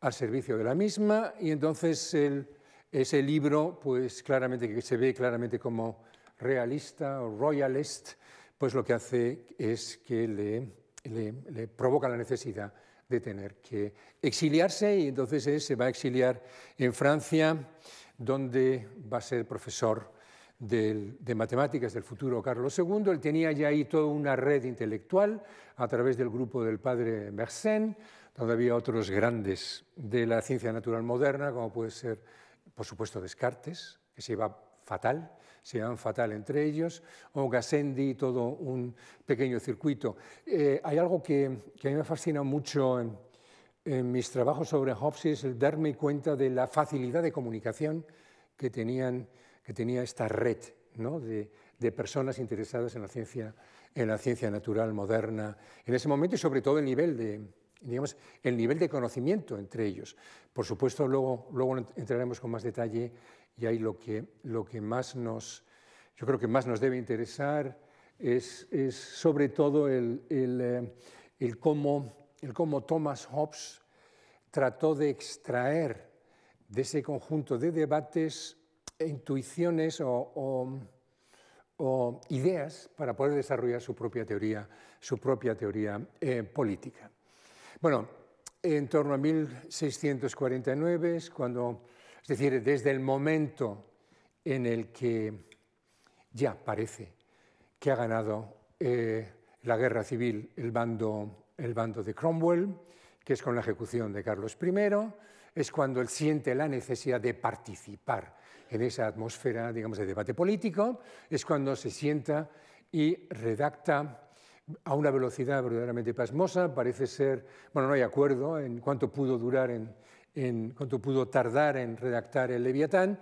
al servicio de la misma, y entonces ese libro, pues claramente que se ve claramente como realista o royalist, pues lo que hace es que le, le provoca la necesidad de tener que exiliarse y entonces él se va a exiliar en Francia, donde va a ser profesor de matemáticas del futuro Carlos II. Él tenía ya ahí toda una red intelectual a través del grupo del padre Mersenne, donde había otros grandes de la ciencia natural moderna, como puede ser, por supuesto, Descartes, que se iba fatal, se llaman fatal entre ellos, o Gassendi, todo un pequeño circuito. Eh, hay algo que, a mí me fascina mucho en, mis trabajos sobre Hobbes, es el darme cuenta de la facilidad de comunicación que, tenían, que tenía esta red de, personas interesadas en la ciencia en la ciencia natural moderna en ese momento y sobre todo el nivel de, digamos, el nivel de conocimiento entre ellos. Por supuesto, luego, luego entraremos con más detalle y ahí lo que, lo que más nos, yo creo que más nos debe interesar es, sobre todo el, el, eh, el, cómo, Thomas Hobbes trató de extraer de ese conjunto de debates e intuiciones o, ideas para poder desarrollar su propia teoría, su propia teoría eh, política. Bueno, en torno a 1649 es cuando es decir, desde el momento en el que ya parece que ha ganado eh, la guerra civil el bando, el bando de Cromwell, que es con la ejecución de Carlos I, es cuando él siente la necesidad de participar en esa atmósfera, digamos, de debate político, es cuando se sienta y redacta a una velocidad verdaderamente pasmosa, parece ser, bueno, no hay acuerdo en cuánto pudo durar en, en, cuánto pudo tardar en redactar el Leviatán,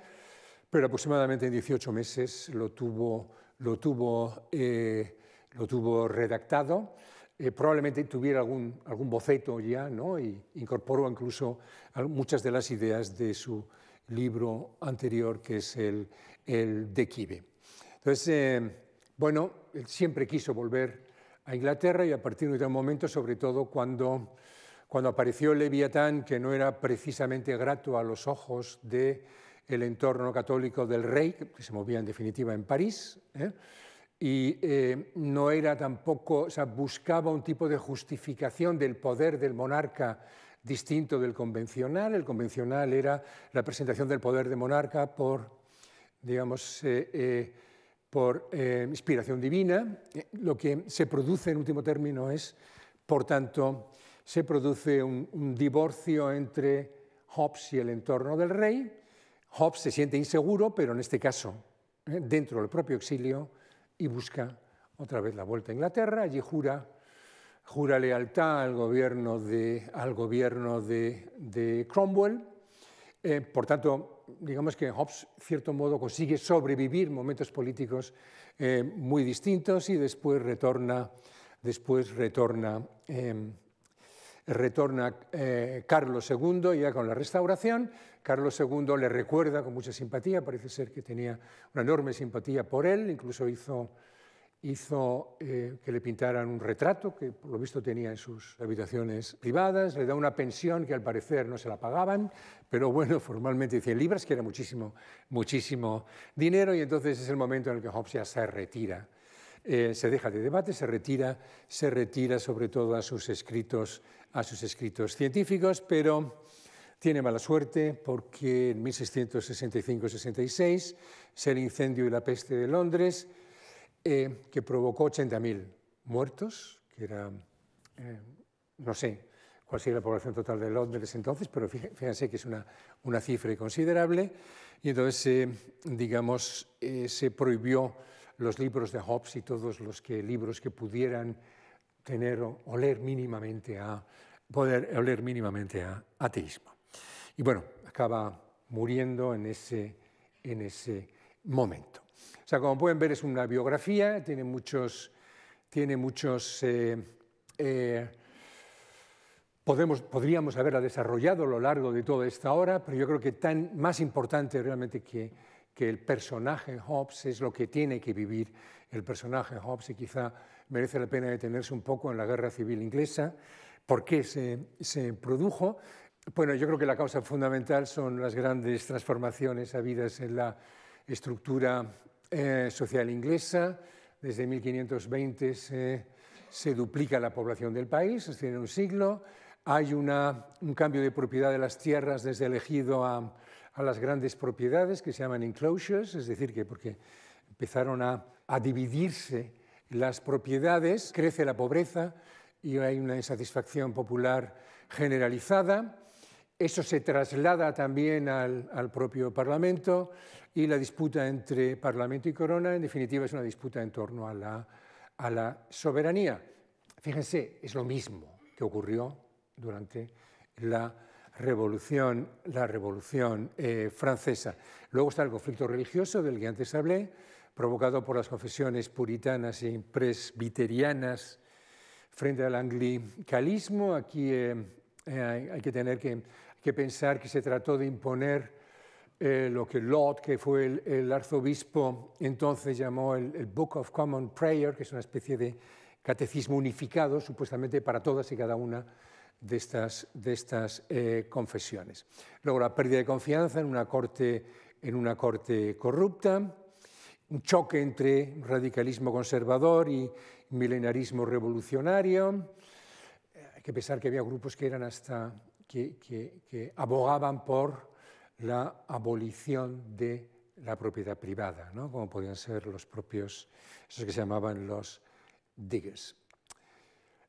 pero aproximadamente en 18 meses lo tuvo, lo tuvo, eh, lo tuvo redactado. Eh, probablemente tuviera algún, algún boceto ya, ¿no? Y incorporó incluso muchas de las ideas de su libro anterior, que es el, el Kibe. Entonces, eh, bueno, él siempre quiso volver a Inglaterra y a partir de un momento, sobre todo cuando cuando apareció Leviatán, que no era precisamente grato a los ojos del entorno católico del rey, que se movía en definitiva en París, ¿eh? y eh, no era tampoco, o sea, buscaba un tipo de justificación del poder del monarca distinto del convencional. El convencional era la presentación del poder de monarca por, digamos, eh, por inspiración divina. Lo que se produce en último término es, por tanto, se produce un, divorcio entre Hobbes y el entorno del rey. Hobbes se siente inseguro, pero en este caso eh, dentro del propio exilio, y busca otra vez la vuelta a Inglaterra. Allí jura, lealtad al gobierno de, Cromwell. Eh, por tanto, digamos que Hobbes, en cierto modo, consigue sobrevivir momentos políticos eh, muy distintos y después retorna, después retorna em, retorna eh, Carlos II ya con la restauración. Carlos II le recuerda con mucha simpatía, parece ser que tenía una enorme simpatía por él, incluso hizo, hizo eh, que le pintaran un retrato que por lo visto tenía en sus habitaciones privadas, le da una pensión que al parecer no se la pagaban, pero bueno, formalmente 100 libras, que era muchísimo, muchísimo dinero, y entonces es el momento en el que Hobbes ya se retira eh, se deja de debate, se retira, se retira sobre todo a sus escritos, a sus escritos científicos, pero tiene mala suerte porque en 1665-66 se el incendio y la peste de Londres eh, que provocó 80.000 muertos, que era, eh, no sé cuál sería la población total de Londres entonces, pero fíjense que es una, una cifra considerable. Y entonces, digamos, se prohibió los libros de Hobbes y todos los libros que pudieran tener oler mínimamente a, poder oler mínimamente a ateísmo. Y bueno, acaba muriendo en ese, en ese momento. O sea, como pueden ver, es una biografía, tiene muchos... Tiene muchos eh, eh, Podemos, podríamos haberla desarrollado a lo largo de toda esta hora, pero yo creo que tan más importante realmente que que el personaje Hobbes es lo que tiene que vivir el personaje Hobbes y quizá merece la pena detenerse un poco en la guerra civil inglesa. ¿Por qué se, produjo? Bueno, yo creo que la causa fundamental son las grandes transformaciones habidas en la estructura eh, social inglesa. Desde 1520 se, duplica la población del país, es en un siglo. Hay un cambio de propiedad de las tierras desde elegido a, a las grandes propiedades que se llaman enclosures, es decir, que porque empezaron a, dividirse las propiedades, crece la pobreza y hay una insatisfacción popular generalizada. Eso se traslada también al, al, propio Parlamento y la disputa entre Parlamento y Corona, en definitiva, es una disputa en torno a la, a la soberanía. Fíjense, es lo mismo que ocurrió durante la revolución, la revolución eh, francesa. Luego está el conflicto religioso del que antes hablé, provocado por las confesiones puritanas y e presbiterianas frente al anglicanismo. Aquí eh, hay que tener que, pensar que se trató de imponer eh, lo que Lord, que fue el, arzobispo, entonces llamó el Book of Common Prayer, que es una especie de catecismo unificado, supuestamente para todas y cada una de estas, de estas eh, confesiones. Luego la pérdida de confianza en una corte, en una corte corrupta, un choque entre radicalismo conservador y milenarismo revolucionario. Hay que pensar que había grupos que eran hasta que, que, abogaban por la abolición de la propiedad privada, ¿no? como podían ser los propios, esos que se llamaban los diggers.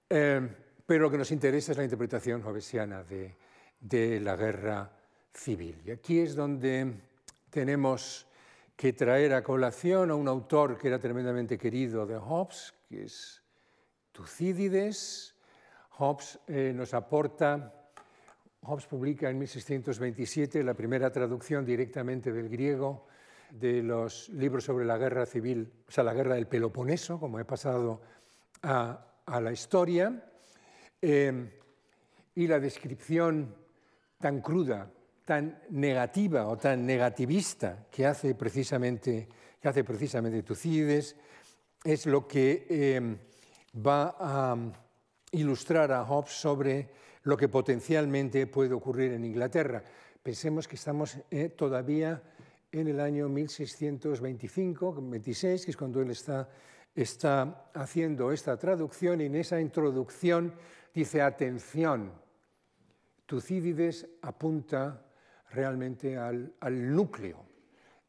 Eh, pero lo que nos interesa es la interpretación hobbesiana de, la guerra civil. Y aquí es donde tenemos que traer a colación a un autor que era tremendamente querido de Hobbes, que es Tucídides. Hobbes eh, nos aporta Hobbes publica en 1627 la primera traducción directamente del griego de los libros sobre la guerra civil, o sea, la guerra del Peloponeso, como he pasado a la historia. Em, y la descripción tan cruda, tan negativa o tan negativista que hace precisamente, que hace precisamente Tucídides es lo que em, va a ilustrar a Hobbes sobre lo que potencialmente puede ocurrir en Inglaterra. Pensemos que estamos eh, todavía en el año 1625-26, que es cuando él está, está haciendo esta traducción y en esa introducción Dice, atención, Tucídides apunta realmente al, núcleo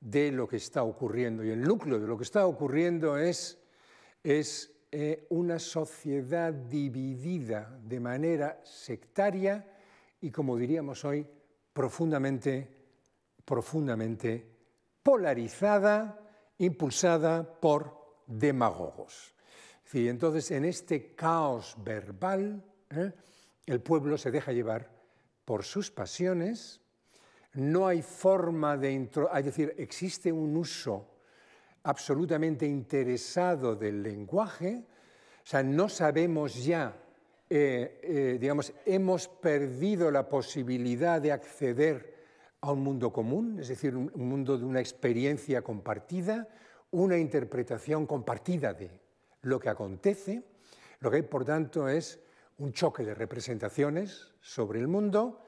de lo que está ocurriendo. Y el núcleo de lo que está ocurriendo es, es eh, una sociedad dividida de manera sectaria y, como diríamos hoy, profundamente, profundamente polarizada, impulsada por demagogos. entonces, en este caos verbal ¿eh? el pueblo se deja llevar por sus pasiones, no hay forma de... Es decir, existe un uso absolutamente interesado del lenguaje, o sea, no sabemos ya, eh, eh, digamos, hemos perdido la posibilidad de acceder a un mundo común, es decir, un mundo de una experiencia compartida, una interpretación compartida de lo que acontece. Lo que por tanto, es un choque de representaciones sobre el mundo,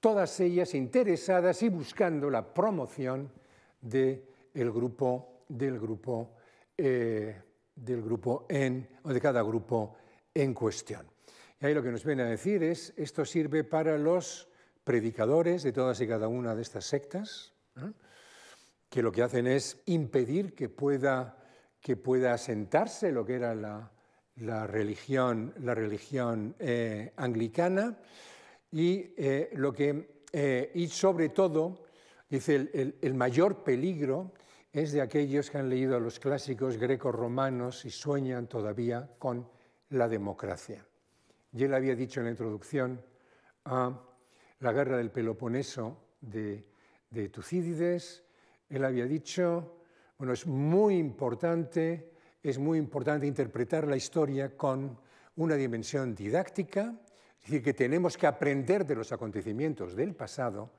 todas ellas interesadas y buscando la promoción de el grupo, del, grupo, eh, del grupo en, o de cada grupo en cuestión. Y ahí lo que nos viene a decir es, esto sirve para los predicadores de todas y cada una de estas sectas, ¿eh? que lo que hacen es impedir que pueda, que pueda asentarse lo que era la, la religión, la religión eh, anglicana y, eh, lo que, eh, y sobre todo, dice, el, mayor peligro es de aquellos que han leído los clásicos greco-romanos y sueñan todavía con la democracia. y él había dicho en la introducción a ah, la guerra del Peloponeso de, de Tucídides, él había dicho, bueno, es muy importante es muy importante interpretar la historia con una dimensión didáctica, es decir, que tenemos que aprender de los acontecimientos del pasado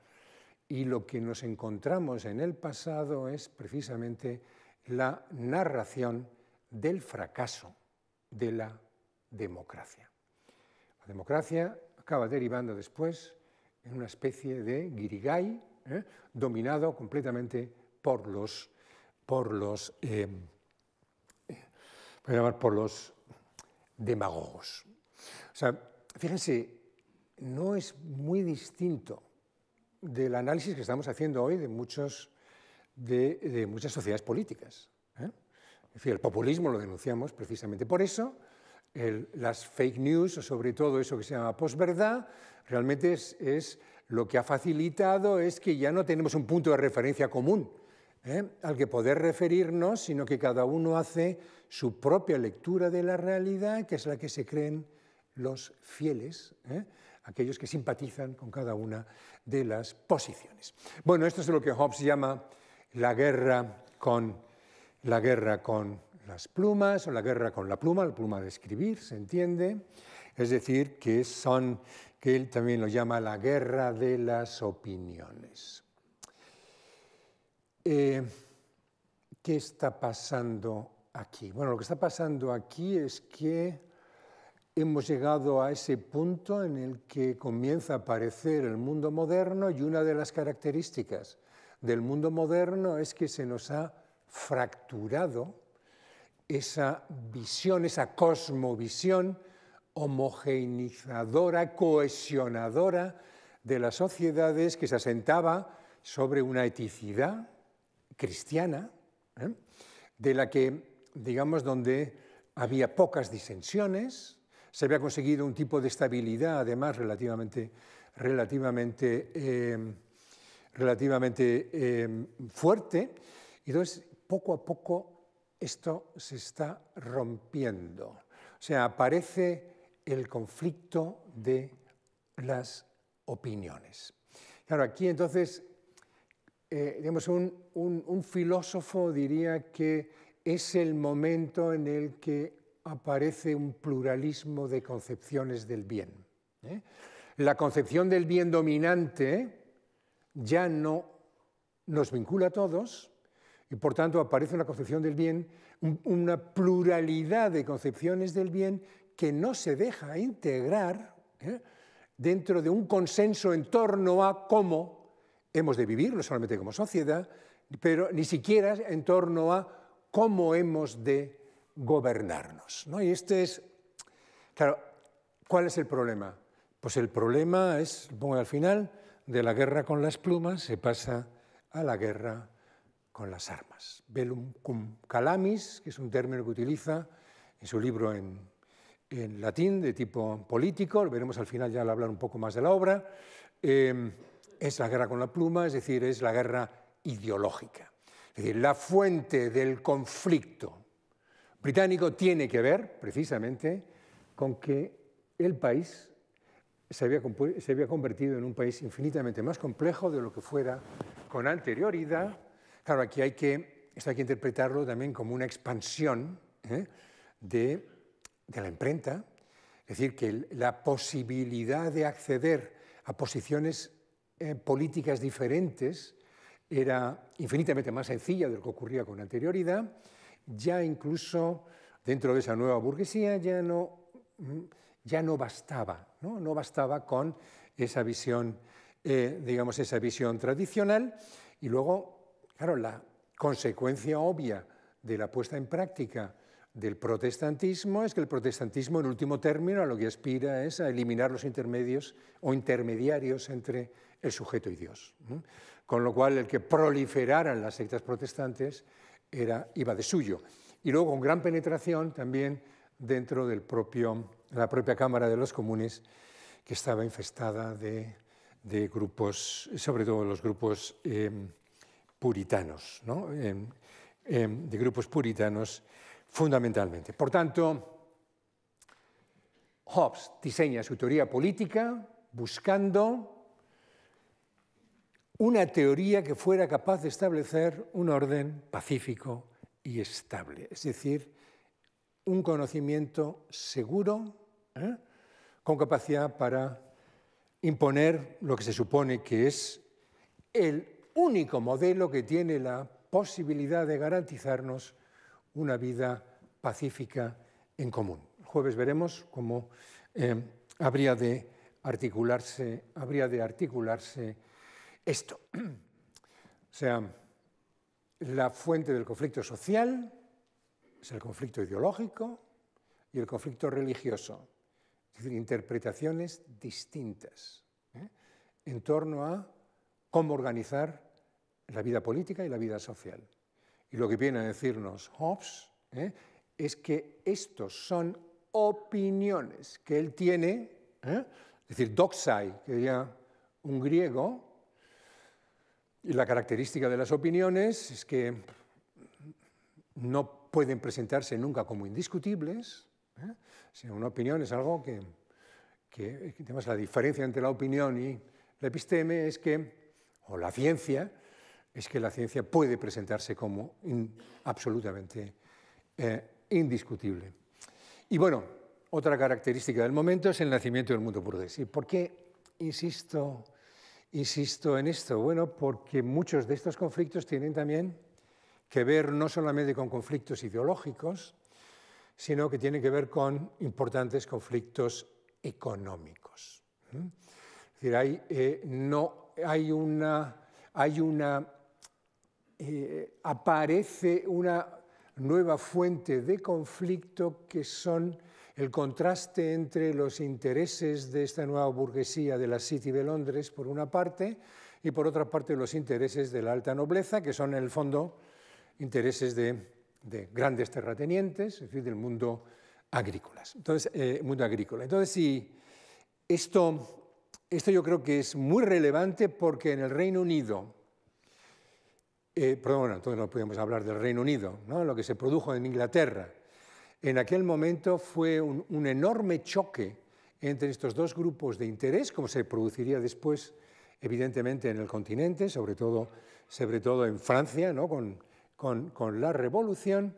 y lo que nos encontramos en el pasado es precisamente la narración del fracaso de la democracia. La democracia acaba derivando después en una especie de guirigay, ¿eh? dominado completamente por los, por los eh, voy a llamar por los demagogos. O sea, fíjense, no es muy distinto del análisis que estamos haciendo hoy de, muchos, de, muchas sociedades políticas. ¿eh? Es decir, el populismo lo denunciamos precisamente por eso, las fake news, o sobre todo eso que se llama posverdad, realmente es, es, lo que ha facilitado es que ya no tenemos un punto de referencia común ¿eh? al que poder referirnos, sino que cada uno hace su propia lectura de la realidad, que es la que se creen los fieles, ¿eh? aquellos que simpatizan con cada una de las posiciones. Bueno, esto es lo que Hobbes llama la guerra con la guerra con las plumas o la guerra con la pluma, la pluma de escribir, se entiende. Es decir, que son que él también lo llama la guerra de las opiniones. Eh, ¿Qué está pasando aquí? Bueno, lo que está pasando aquí es que hemos llegado a ese punto en el que comienza a aparecer el mundo moderno y una de las características del mundo moderno es que se nos ha fracturado esa visión, esa cosmovisión homogeneizadora, cohesionadora de las sociedades que se asentaba sobre una eticidad, cristiana, ¿eh? de la que, digamos, donde había pocas disensiones, se había conseguido un tipo de estabilidad, además, relativamente, relativamente, em, relativamente em, fuerte. Y entonces, poco a poco, esto se está rompiendo. O sea, aparece el conflicto de las opiniones. Claro, aquí entonces eh, un, filósofo diría que es el momento en el que aparece un pluralismo de concepciones del bien. ¿eh? La concepción del bien dominante ya no nos vincula a todos y por tanto aparece una concepción del bien, una pluralidad de concepciones del bien que no se deja integrar ¿eh? dentro de un consenso en torno a cómo hemos de vivir, no solamente como sociedad, pero ni siquiera en torno a cómo hemos de gobernarnos. ¿no? Y este es, claro, ¿cuál es el problema? Pues el problema es, pongo al final, de la guerra con las plumas se pasa a la guerra con las armas. Velum cum calamis, que es un término que utiliza en su libro en, latín de tipo político, lo veremos al final ya al hablar un poco más de la obra. Eh, es la guerra con la pluma, es decir, es la guerra ideológica. Es decir, la fuente del conflicto británico tiene que ver precisamente con que el país se había, se había convertido en un país infinitamente más complejo de lo que fuera con anterioridad. Claro, aquí hay que, hay interpretarlo también como una expansión ¿eh? de, de la imprenta, es decir, que la posibilidad de acceder a posiciones políticas diferentes era infinitamente más sencilla de lo que ocurría con anterioridad, ya incluso dentro de esa nueva burguesía ya no, mm, ya no bastaba, ¿no? bastaba con esa visión, eh, digamos, esa visión tradicional. Y luego, claro, la consecuencia obvia de la puesta en práctica del protestantismo es que el protestantismo, en último término, a lo que aspira es a eliminar los intermedios o intermediarios entre el sujeto y Dios. Con lo cual, el que proliferaran las sectas protestantes era, iba de suyo. Y luego, con gran penetración también dentro de la propia Cámara de los Comunes, que estaba infestada de, grupos, sobre todo los grupos em, puritanos, em, em, de grupos puritanos fundamentalmente. Por tanto, Hobbes diseña su teoría política buscando una teoría que fuera capaz de establecer un orden pacífico y estable, es decir, un conocimiento seguro, ¿eh? con capacidad para imponer lo que se supone que es el único modelo que tiene la posibilidad de garantizarnos una vida pacífica en común. El jueves veremos cómo eh, habría de articularse, habría de articularse esto. O sea, la fuente del conflicto social es el conflicto ideológico y el conflicto religioso, es decir, interpretaciones distintas ¿eh? en torno a cómo organizar la vida política y la vida social. Y lo que viene a decirnos Hobbes ¿eh? es que estos son opiniones que él tiene, ¿eh? es decir, doxai, que era un griego, y la característica de las opiniones es que no pueden presentarse nunca como indiscutibles, ¿eh? una opinión es algo que, además la diferencia entre la opinión y la episteme es que, o la ciencia, es que la ciencia puede presentarse como absolutamente eh, indiscutible. Y bueno, otra característica del momento es el nacimiento del mundo burgués. ¿Y por qué insisto Insisto en esto, bueno, porque muchos de estos conflictos tienen también que ver no solamente con conflictos ideológicos, sino que tienen que ver con importantes conflictos económicos. Es decir, hay, eh, no, hay una, hay una eh, aparece una nueva fuente de conflicto que son el contraste entre los intereses de esta nueva burguesía de la City de Londres, por una parte, y por otra parte los intereses de la alta nobleza, que son en el fondo intereses de, grandes terratenientes, es decir, del mundo, agrícolas. Entonces, eh, mundo agrícola. Entonces, sí, esto, esto yo creo que es muy relevante porque en el Reino Unido, eh, perdón, bueno, entonces no podemos hablar del Reino Unido, ¿no? lo que se produjo en Inglaterra, en aquel momento fue un, enorme choque entre estos dos grupos de interés, como se produciría después, evidentemente, en el continente, sobre todo, sobre todo en Francia, ¿no? con, la revolución,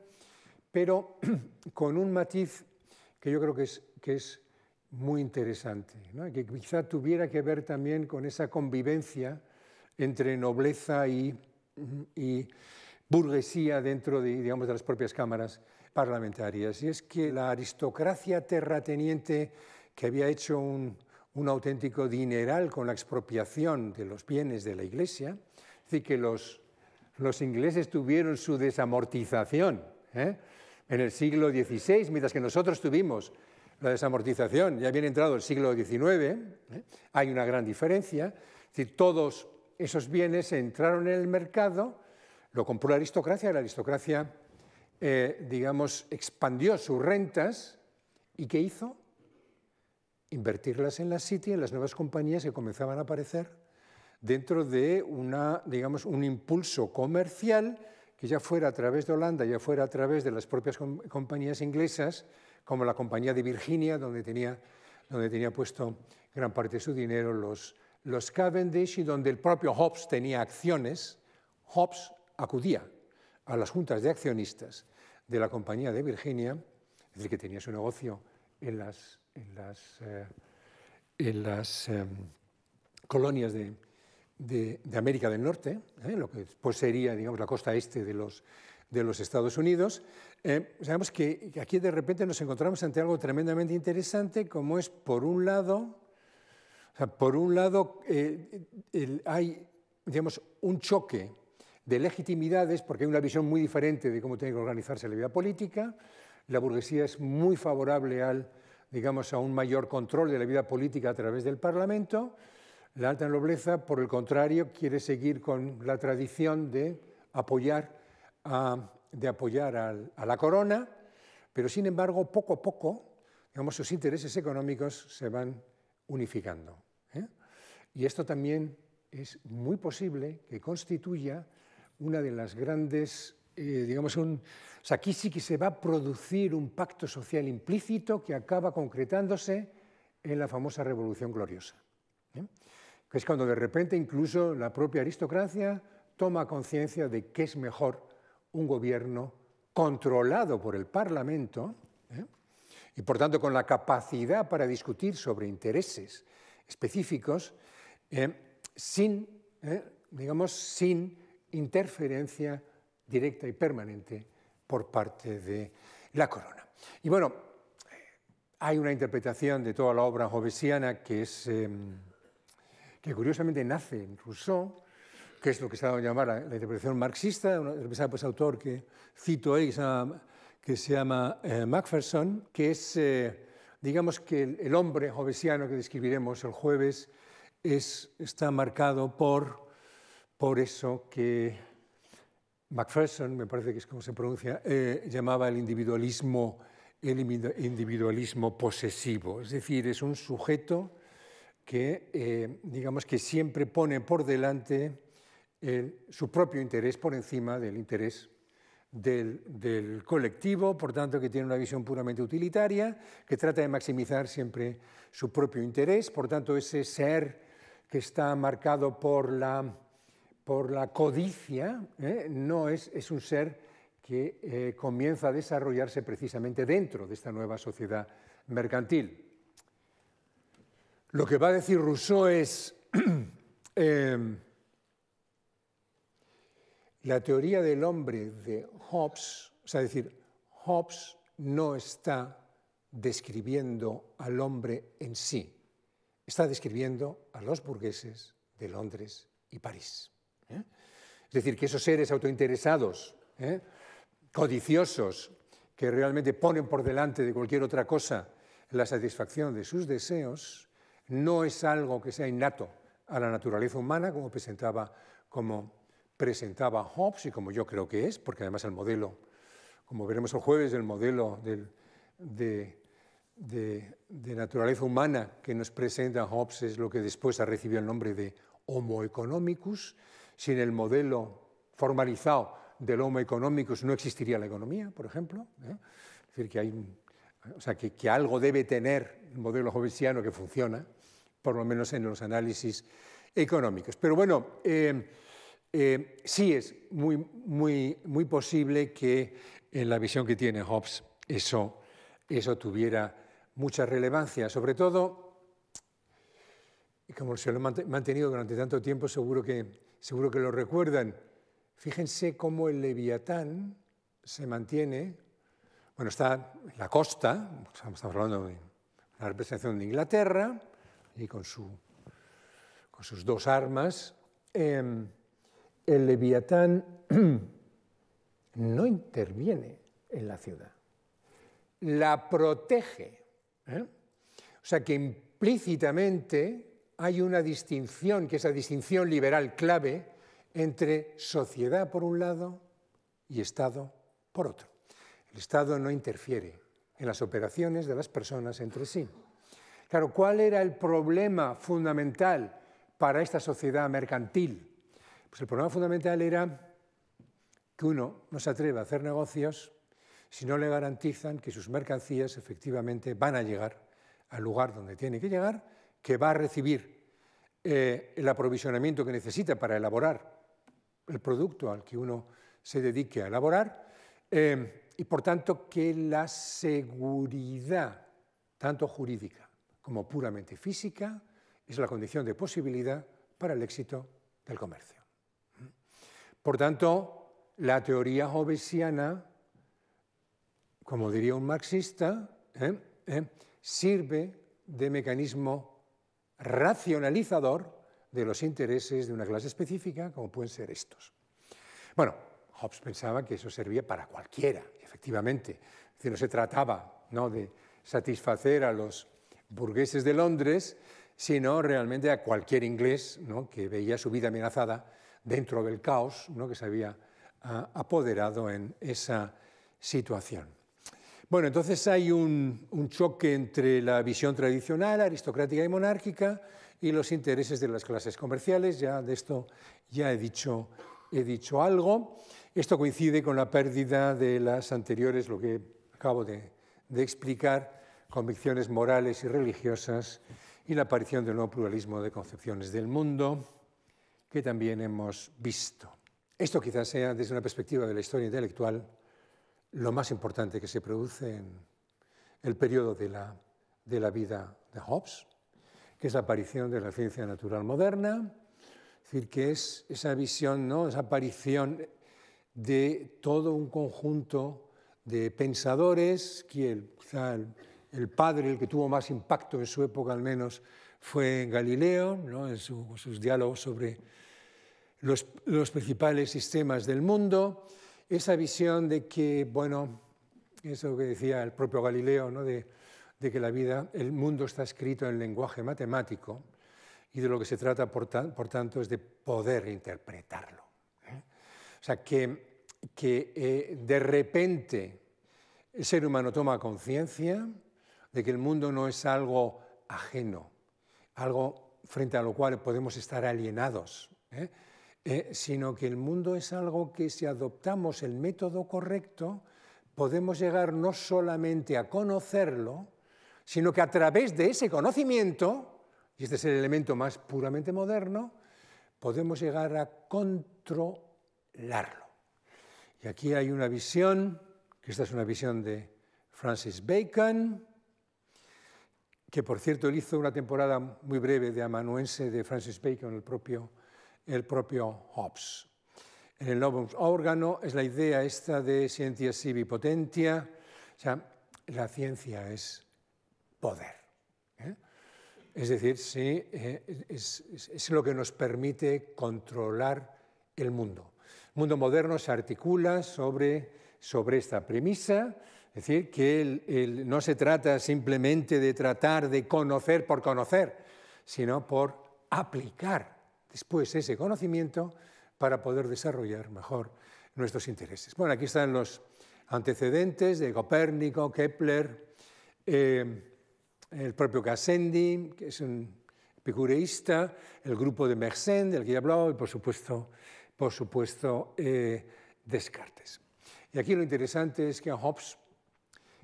pero con un matiz que yo creo que es, que es muy interesante, que quizá tuviera que ver también con esa convivencia entre nobleza y, y burguesía dentro de, digamos, de las propias cámaras parlamentarias, y es que la aristocracia terrateniente que había hecho un, auténtico dineral con la expropiación de los bienes de la Iglesia, es decir, que los, ingleses tuvieron su desamortización ¿eh? en el siglo XVI, mientras que nosotros tuvimos la desamortización, ya bien entrado el siglo XIX, ¿eh? hay una gran diferencia, es decir, todos esos bienes entraron en el mercado, lo compró la aristocracia, la aristocracia eh, digamos, expandió sus rentas y ¿qué hizo? Invertirlas en la City, en las nuevas compañías que comenzaban a aparecer dentro de una, digamos, un impulso comercial que ya fuera a través de Holanda, ya fuera a través de las propias compañías inglesas, como la compañía de Virginia, donde tenía, donde tenía puesto gran parte de su dinero los, los Cavendish y donde el propio Hobbs tenía acciones, Hobbes acudía a las juntas de accionistas de la compañía de Virginia, es decir, que tenía su negocio en las, eh, em, colonias de, América del Norte, ¿eh? lo que después sería digamos, la costa este de los, Estados Unidos, eh, sabemos que aquí de repente nos encontramos ante algo tremendamente interesante, como es, por un lado, por un lado hay digamos, un choque de legitimidades, porque hay una visión muy diferente de cómo tiene que organizarse la vida política. La burguesía es muy favorable al, digamos, a un mayor control de la vida política a través del Parlamento. La alta nobleza, por el contrario, quiere seguir con la tradición de apoyar a, de apoyar a la corona, pero sin embargo, poco a poco, digamos, sus intereses económicos se van unificando. ¿eh? Y esto también es muy posible que constituya una de las grandes, eh, digamos, un, aquí sí que se va a producir un pacto social implícito que acaba concretándose en la famosa Revolución Gloriosa. ¿eh? Que es cuando de repente incluso la propia aristocracia toma conciencia de que es mejor un gobierno controlado por el Parlamento ¿eh? y por tanto con la capacidad para discutir sobre intereses específicos sin, digamos, sin interferencia directa y permanente por parte de la corona. Y bueno, hay una interpretación de toda la obra jovesiana que es em, que curiosamente nace en Rousseau, que es lo que se ha dado a llamar la, interpretación marxista, un pues, autor que cito ahí, que se llama, eh, Macpherson, que es, eh, digamos que el, hombre jovesiano que describiremos el jueves es, está marcado por por eso que Macpherson, me parece que es como se pronuncia, eh, llamaba el individualismo, individualismo posesivo. Es decir, es un sujeto que, eh, digamos, que siempre pone por delante su propio interés por encima del interés del, colectivo, por tanto que tiene una visión puramente utilitaria, que trata de maximizar siempre su propio interés, por tanto ese ser que está marcado por la por la codicia, ¿eh? no es, un ser que eh, comienza a desarrollarse precisamente dentro de esta nueva sociedad mercantil. Lo que va a decir Rousseau es em, la teoría del hombre de Hobbes, o sea, es decir, Hobbes no está describiendo al hombre en sí, está describiendo a los burgueses de Londres y París. ¿eh? Es decir, que esos seres autointeresados, ¿eh? codiciosos, que realmente ponen por delante de cualquier otra cosa la satisfacción de sus deseos, no es algo que sea innato a la naturaleza humana, como presentaba, como presentaba Hobbes y como yo creo que es, porque además el modelo, como veremos el jueves, el modelo de, de, naturaleza humana que nos presenta Hobbes es lo que después ha recibido el nombre de Homo economicus, sin el modelo formalizado del Homo economicus no existiría la economía, por ejemplo. ¿eh? Es decir, que, hay o sea, que, algo debe tener el modelo hobbesiano que funciona, por lo menos en los análisis económicos. Pero bueno, eh, eh, sí es muy, muy, muy posible que en la visión que tiene Hobbes eso, eso tuviera mucha relevancia, sobre todo, como se lo ha mantenido durante tanto tiempo, seguro que seguro que lo recuerdan. Fíjense cómo el Leviatán se mantiene, bueno, está en la costa, estamos hablando de la representación de Inglaterra, y con, sus dos armas. Em, el Leviatán no interviene en la ciudad, la protege. ¿eh? O sea que implícitamente hay una distinción, que es la distinción liberal clave, entre sociedad por un lado y Estado por otro. El Estado no interfiere en las operaciones de las personas entre sí. Claro, ¿cuál era el problema fundamental para esta sociedad mercantil? Pues el problema fundamental era que uno no se atreve a hacer negocios si no le garantizan que sus mercancías efectivamente van a llegar al lugar donde tiene que llegar que va a recibir eh, el aprovisionamiento que necesita para elaborar el producto al que uno se dedique a elaborar, eh, y por tanto que la seguridad, tanto jurídica como puramente física, es la condición de posibilidad para el éxito del comercio. Por tanto, la teoría hobbesiana, como diría un marxista, eh, sirve de mecanismo racionalizador de los intereses de una clase específica, como pueden ser estos. Bueno, Hobbes pensaba que eso servía para cualquiera, efectivamente. no se trataba ¿no? de satisfacer a los burgueses de Londres, sino realmente a cualquier inglés que veía su vida amenazada dentro del caos que se había ah, apoderado en esa situación. Bueno, entonces hay un, choque entre la visión tradicional, aristocrática y monárquica, y los intereses de las clases comerciales. Ya de esto ya he dicho, algo. Esto coincide con la pérdida de las anteriores, lo que acabo de explicar, convicciones morales y religiosas, y la aparición del nuevo pluralismo de concepciones del mundo, que también hemos visto. Esto quizás sea, desde una perspectiva de la historia intelectual, lo más importante que se produce en el periodo de la, vida de Hobbes, que es la aparición de la ciencia natural moderna, es decir, que es esa visión, ¿no? esa aparición de todo un conjunto de pensadores, que quizá el, padre, el que tuvo más impacto en su época al menos, fue Galileo, en sus diálogos sobre los principales sistemas del mundo, esa visión de que, bueno, eso que decía el propio Galileo, de, que la vida, el mundo está escrito en lenguaje matemático y de lo que se trata, por, tanto, es de poder interpretarlo. ¿eh? O sea, que, eh, de repente el ser humano toma conciencia de que el mundo no es algo ajeno, algo frente a lo cual podemos estar alienados. ¿eh? Eh, sino que el mundo es algo que si adoptamos el método correcto, podemos llegar no solamente a conocerlo, sino que a través de ese conocimiento, y este es el elemento más puramente moderno, podemos llegar a controlarlo. Y aquí hay una visión, que esta es una visión de Francis Bacon, que por cierto él hizo una temporada muy breve de amanuense de Francis Bacon, el propio el propio Hobbes. En el Novus Órgano es la idea esta de ciencia sibi potentia, o sea, la ciencia es poder. ¿eh? Es decir, sí, eh, es, lo que nos permite controlar el mundo. El mundo moderno se articula sobre, sobre esta premisa, es decir, que no se trata simplemente de tratar de conocer por conocer, sino por aplicar después ese conocimiento para poder desarrollar mejor nuestros intereses. Bueno, aquí están los antecedentes de Copérnico, Kepler, eh, el propio Cassendi, que es un epicureísta, el grupo de Mersenne, del que he hablado, y por supuesto, por supuesto eh, Descartes. Y aquí lo interesante es que Hobbes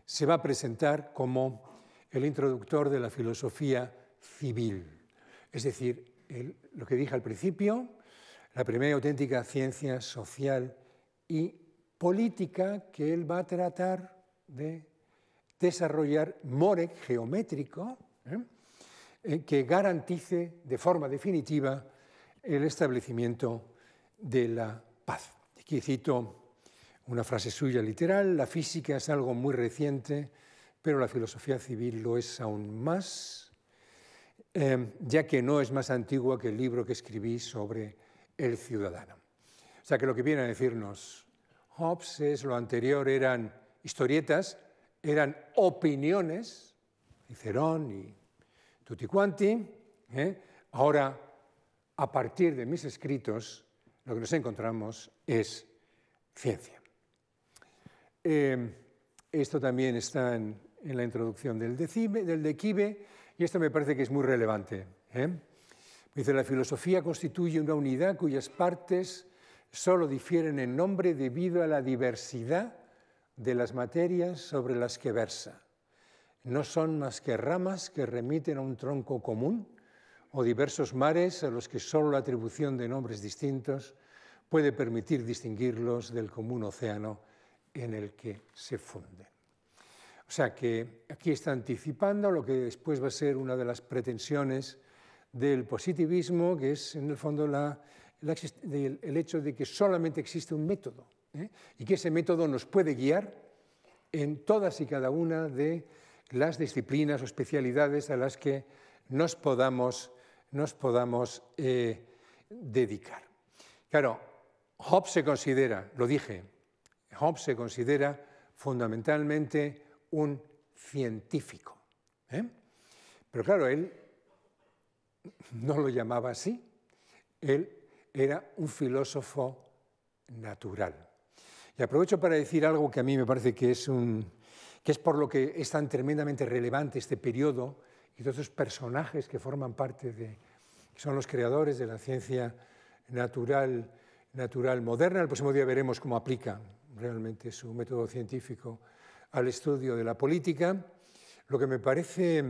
se va a presentar como el introductor de la filosofía civil, es decir, lo que dije al principio, la primera auténtica ciencia social y política que él va a tratar de desarrollar more geométrico ¿eh? Eh, que garantice de forma definitiva el establecimiento de la paz. Aquí cito una frase suya literal, la física es algo muy reciente, pero la filosofía civil lo es aún más. Em, ya que no es más antigua que el libro que escribí sobre el ciudadano. O sea que lo que viene a decirnos Hobbes es lo anterior, eran historietas, eran opiniones, Cicerón y Tutti Quanti, ¿eh? ahora a partir de mis escritos lo que nos encontramos es ciencia. Em, esto también está en en la introducción del, decime, del quibe, y esto me parece que es muy relevante. ¿eh? Dice, la filosofía constituye una unidad cuyas partes solo difieren en nombre debido a la diversidad de las materias sobre las que versa. No son más que ramas que remiten a un tronco común o diversos mares a los que solo la atribución de nombres distintos puede permitir distinguirlos del común océano en el que se funden. O sea que aquí está anticipando lo que después va a ser una de las pretensiones del positivismo, que es en el fondo el hecho de que solamente existe un método ¿eh? y que ese método nos puede guiar en todas y cada una de las disciplinas o especialidades a las que nos podamos, eh, dedicar. Claro, Hobbes se considera, lo dije, Hobbes se considera fundamentalmente un científico. ¿eh? Pero claro, él no lo llamaba así, él era un filósofo natural. Y aprovecho para decir algo que a mí me parece que es, que es por lo que es tan tremendamente relevante este periodo y todos esos personajes que forman parte de, que son los creadores de la ciencia natural, natural moderna. El próximo día veremos cómo aplica realmente su método científico al estudio de la política. Lo que me parece,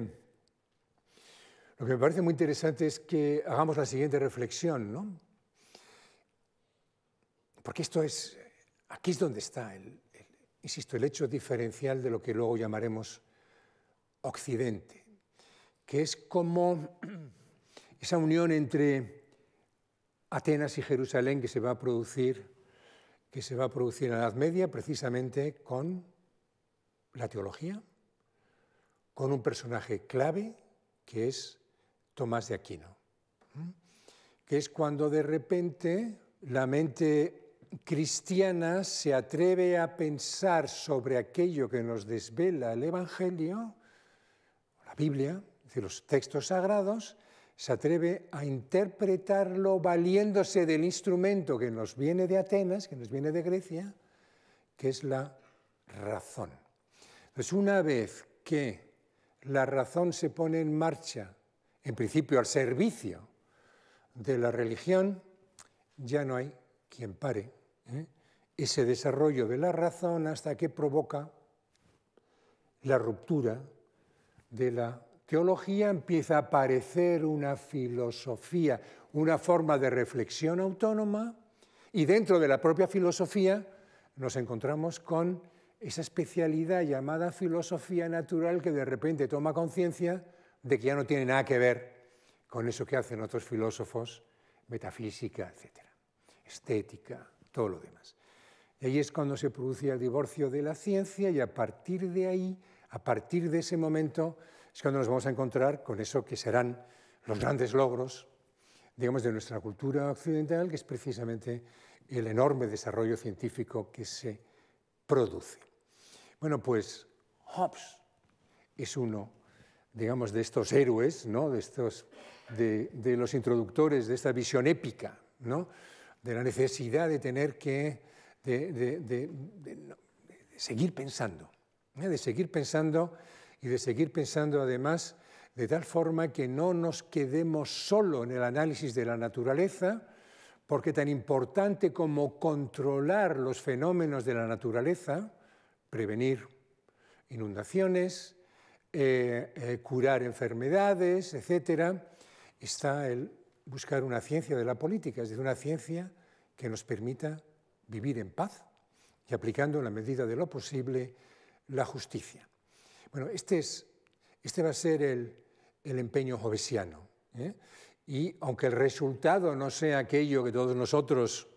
muy interesante es que hagamos la siguiente reflexión, Porque esto es, aquí es donde está, el, insisto, el hecho diferencial de lo que luego llamaremos Occidente, que es como esa unión entre Atenas y Jerusalén que se va a producir, que se va a producir en la Edad Media, precisamente con la teología con un personaje clave que es Tomás de Aquino, que es cuando de repente la mente cristiana se atreve a pensar sobre aquello que nos desvela el Evangelio, la Biblia, los textos sagrados, se atreve a interpretarlo valiéndose del instrumento que nos viene de Atenas, que nos viene de Grecia, que es la razón. Entonces, una vez que la razón se pone en marcha, en principio al servicio de la religión, ya no hay quien pare ¿eh? ese desarrollo de la razón hasta que provoca la ruptura de la teología, empieza a aparecer una filosofía, una forma de reflexión autónoma, y dentro de la propia filosofía nos encontramos con esa especialidad llamada filosofía natural que de repente toma conciencia de que ya no tiene nada que ver con eso que hacen otros filósofos, metafísica, etc. Estética, todo lo demás. Y ahí es cuando se produce el divorcio de la ciencia y a partir de ahí, a partir de ese momento, es cuando nos vamos a encontrar con eso que serán los grandes logros, digamos, de nuestra cultura occidental, que es precisamente el enorme desarrollo científico que se produce. Bueno, pues Hobbes es uno, digamos, de estos héroes, ¿no? de, de, los introductores de esta visión épica, ¿no? de la necesidad de tener que seguir pensando, ¿eh? de seguir pensando y de seguir pensando además de tal forma que no nos quedemos solo en el análisis de la naturaleza, porque tan importante como controlar los fenómenos de la naturaleza, prevenir inundaciones, eh, eh, curar enfermedades, etc., está el buscar una ciencia de la política, es decir, una ciencia que nos permita vivir en paz y aplicando en la medida de lo posible la justicia. Bueno, este, este va a ser el, empeño jovesiano. ¿eh? Y aunque el resultado no sea aquello que todos nosotros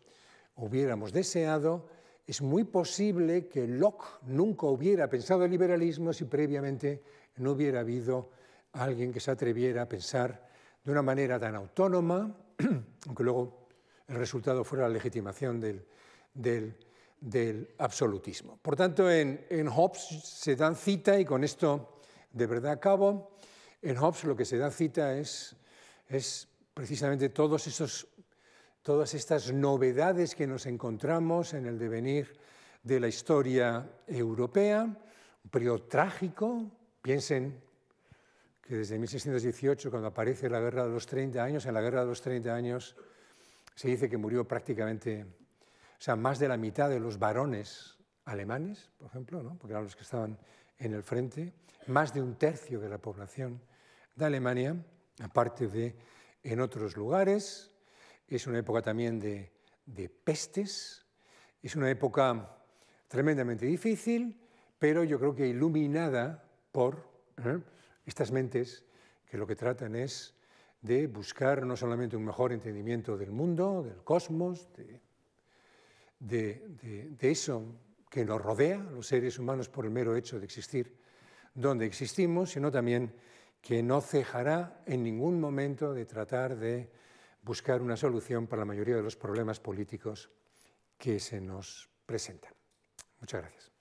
hubiéramos deseado, es muy posible que Locke nunca hubiera pensado el liberalismo si previamente no hubiera habido alguien que se atreviera a pensar de una manera tan autónoma, aunque luego el resultado fuera la legitimación del, absolutismo. Por tanto, en, Hobbes se dan cita, y con esto de verdad acabo, en Hobbes lo que se da cita es, es precisamente todos esos todas estas novedades que nos encontramos en el devenir de la historia europea, un periodo trágico. Piensen que desde 1618, cuando aparece la Guerra de los 30 años, en la Guerra de los 30 años se dice que murió prácticamente, o sea, más de la mitad de los varones alemanes, por ejemplo, ¿no? porque eran los que estaban en el frente, más de un tercio de la población de Alemania, aparte de en otros lugares, es una época también de, pestes, es una época tremendamente difícil, pero yo creo que iluminada por ¿eh? estas mentes que lo que tratan es de buscar no solamente un mejor entendimiento del mundo, del cosmos, de, de, eso que nos rodea, los seres humanos, por el mero hecho de existir donde existimos, sino también que no cejará en ningún momento de tratar de buscar una solución para la mayoría de los problemas políticos que se nos presentan. Muchas gracias.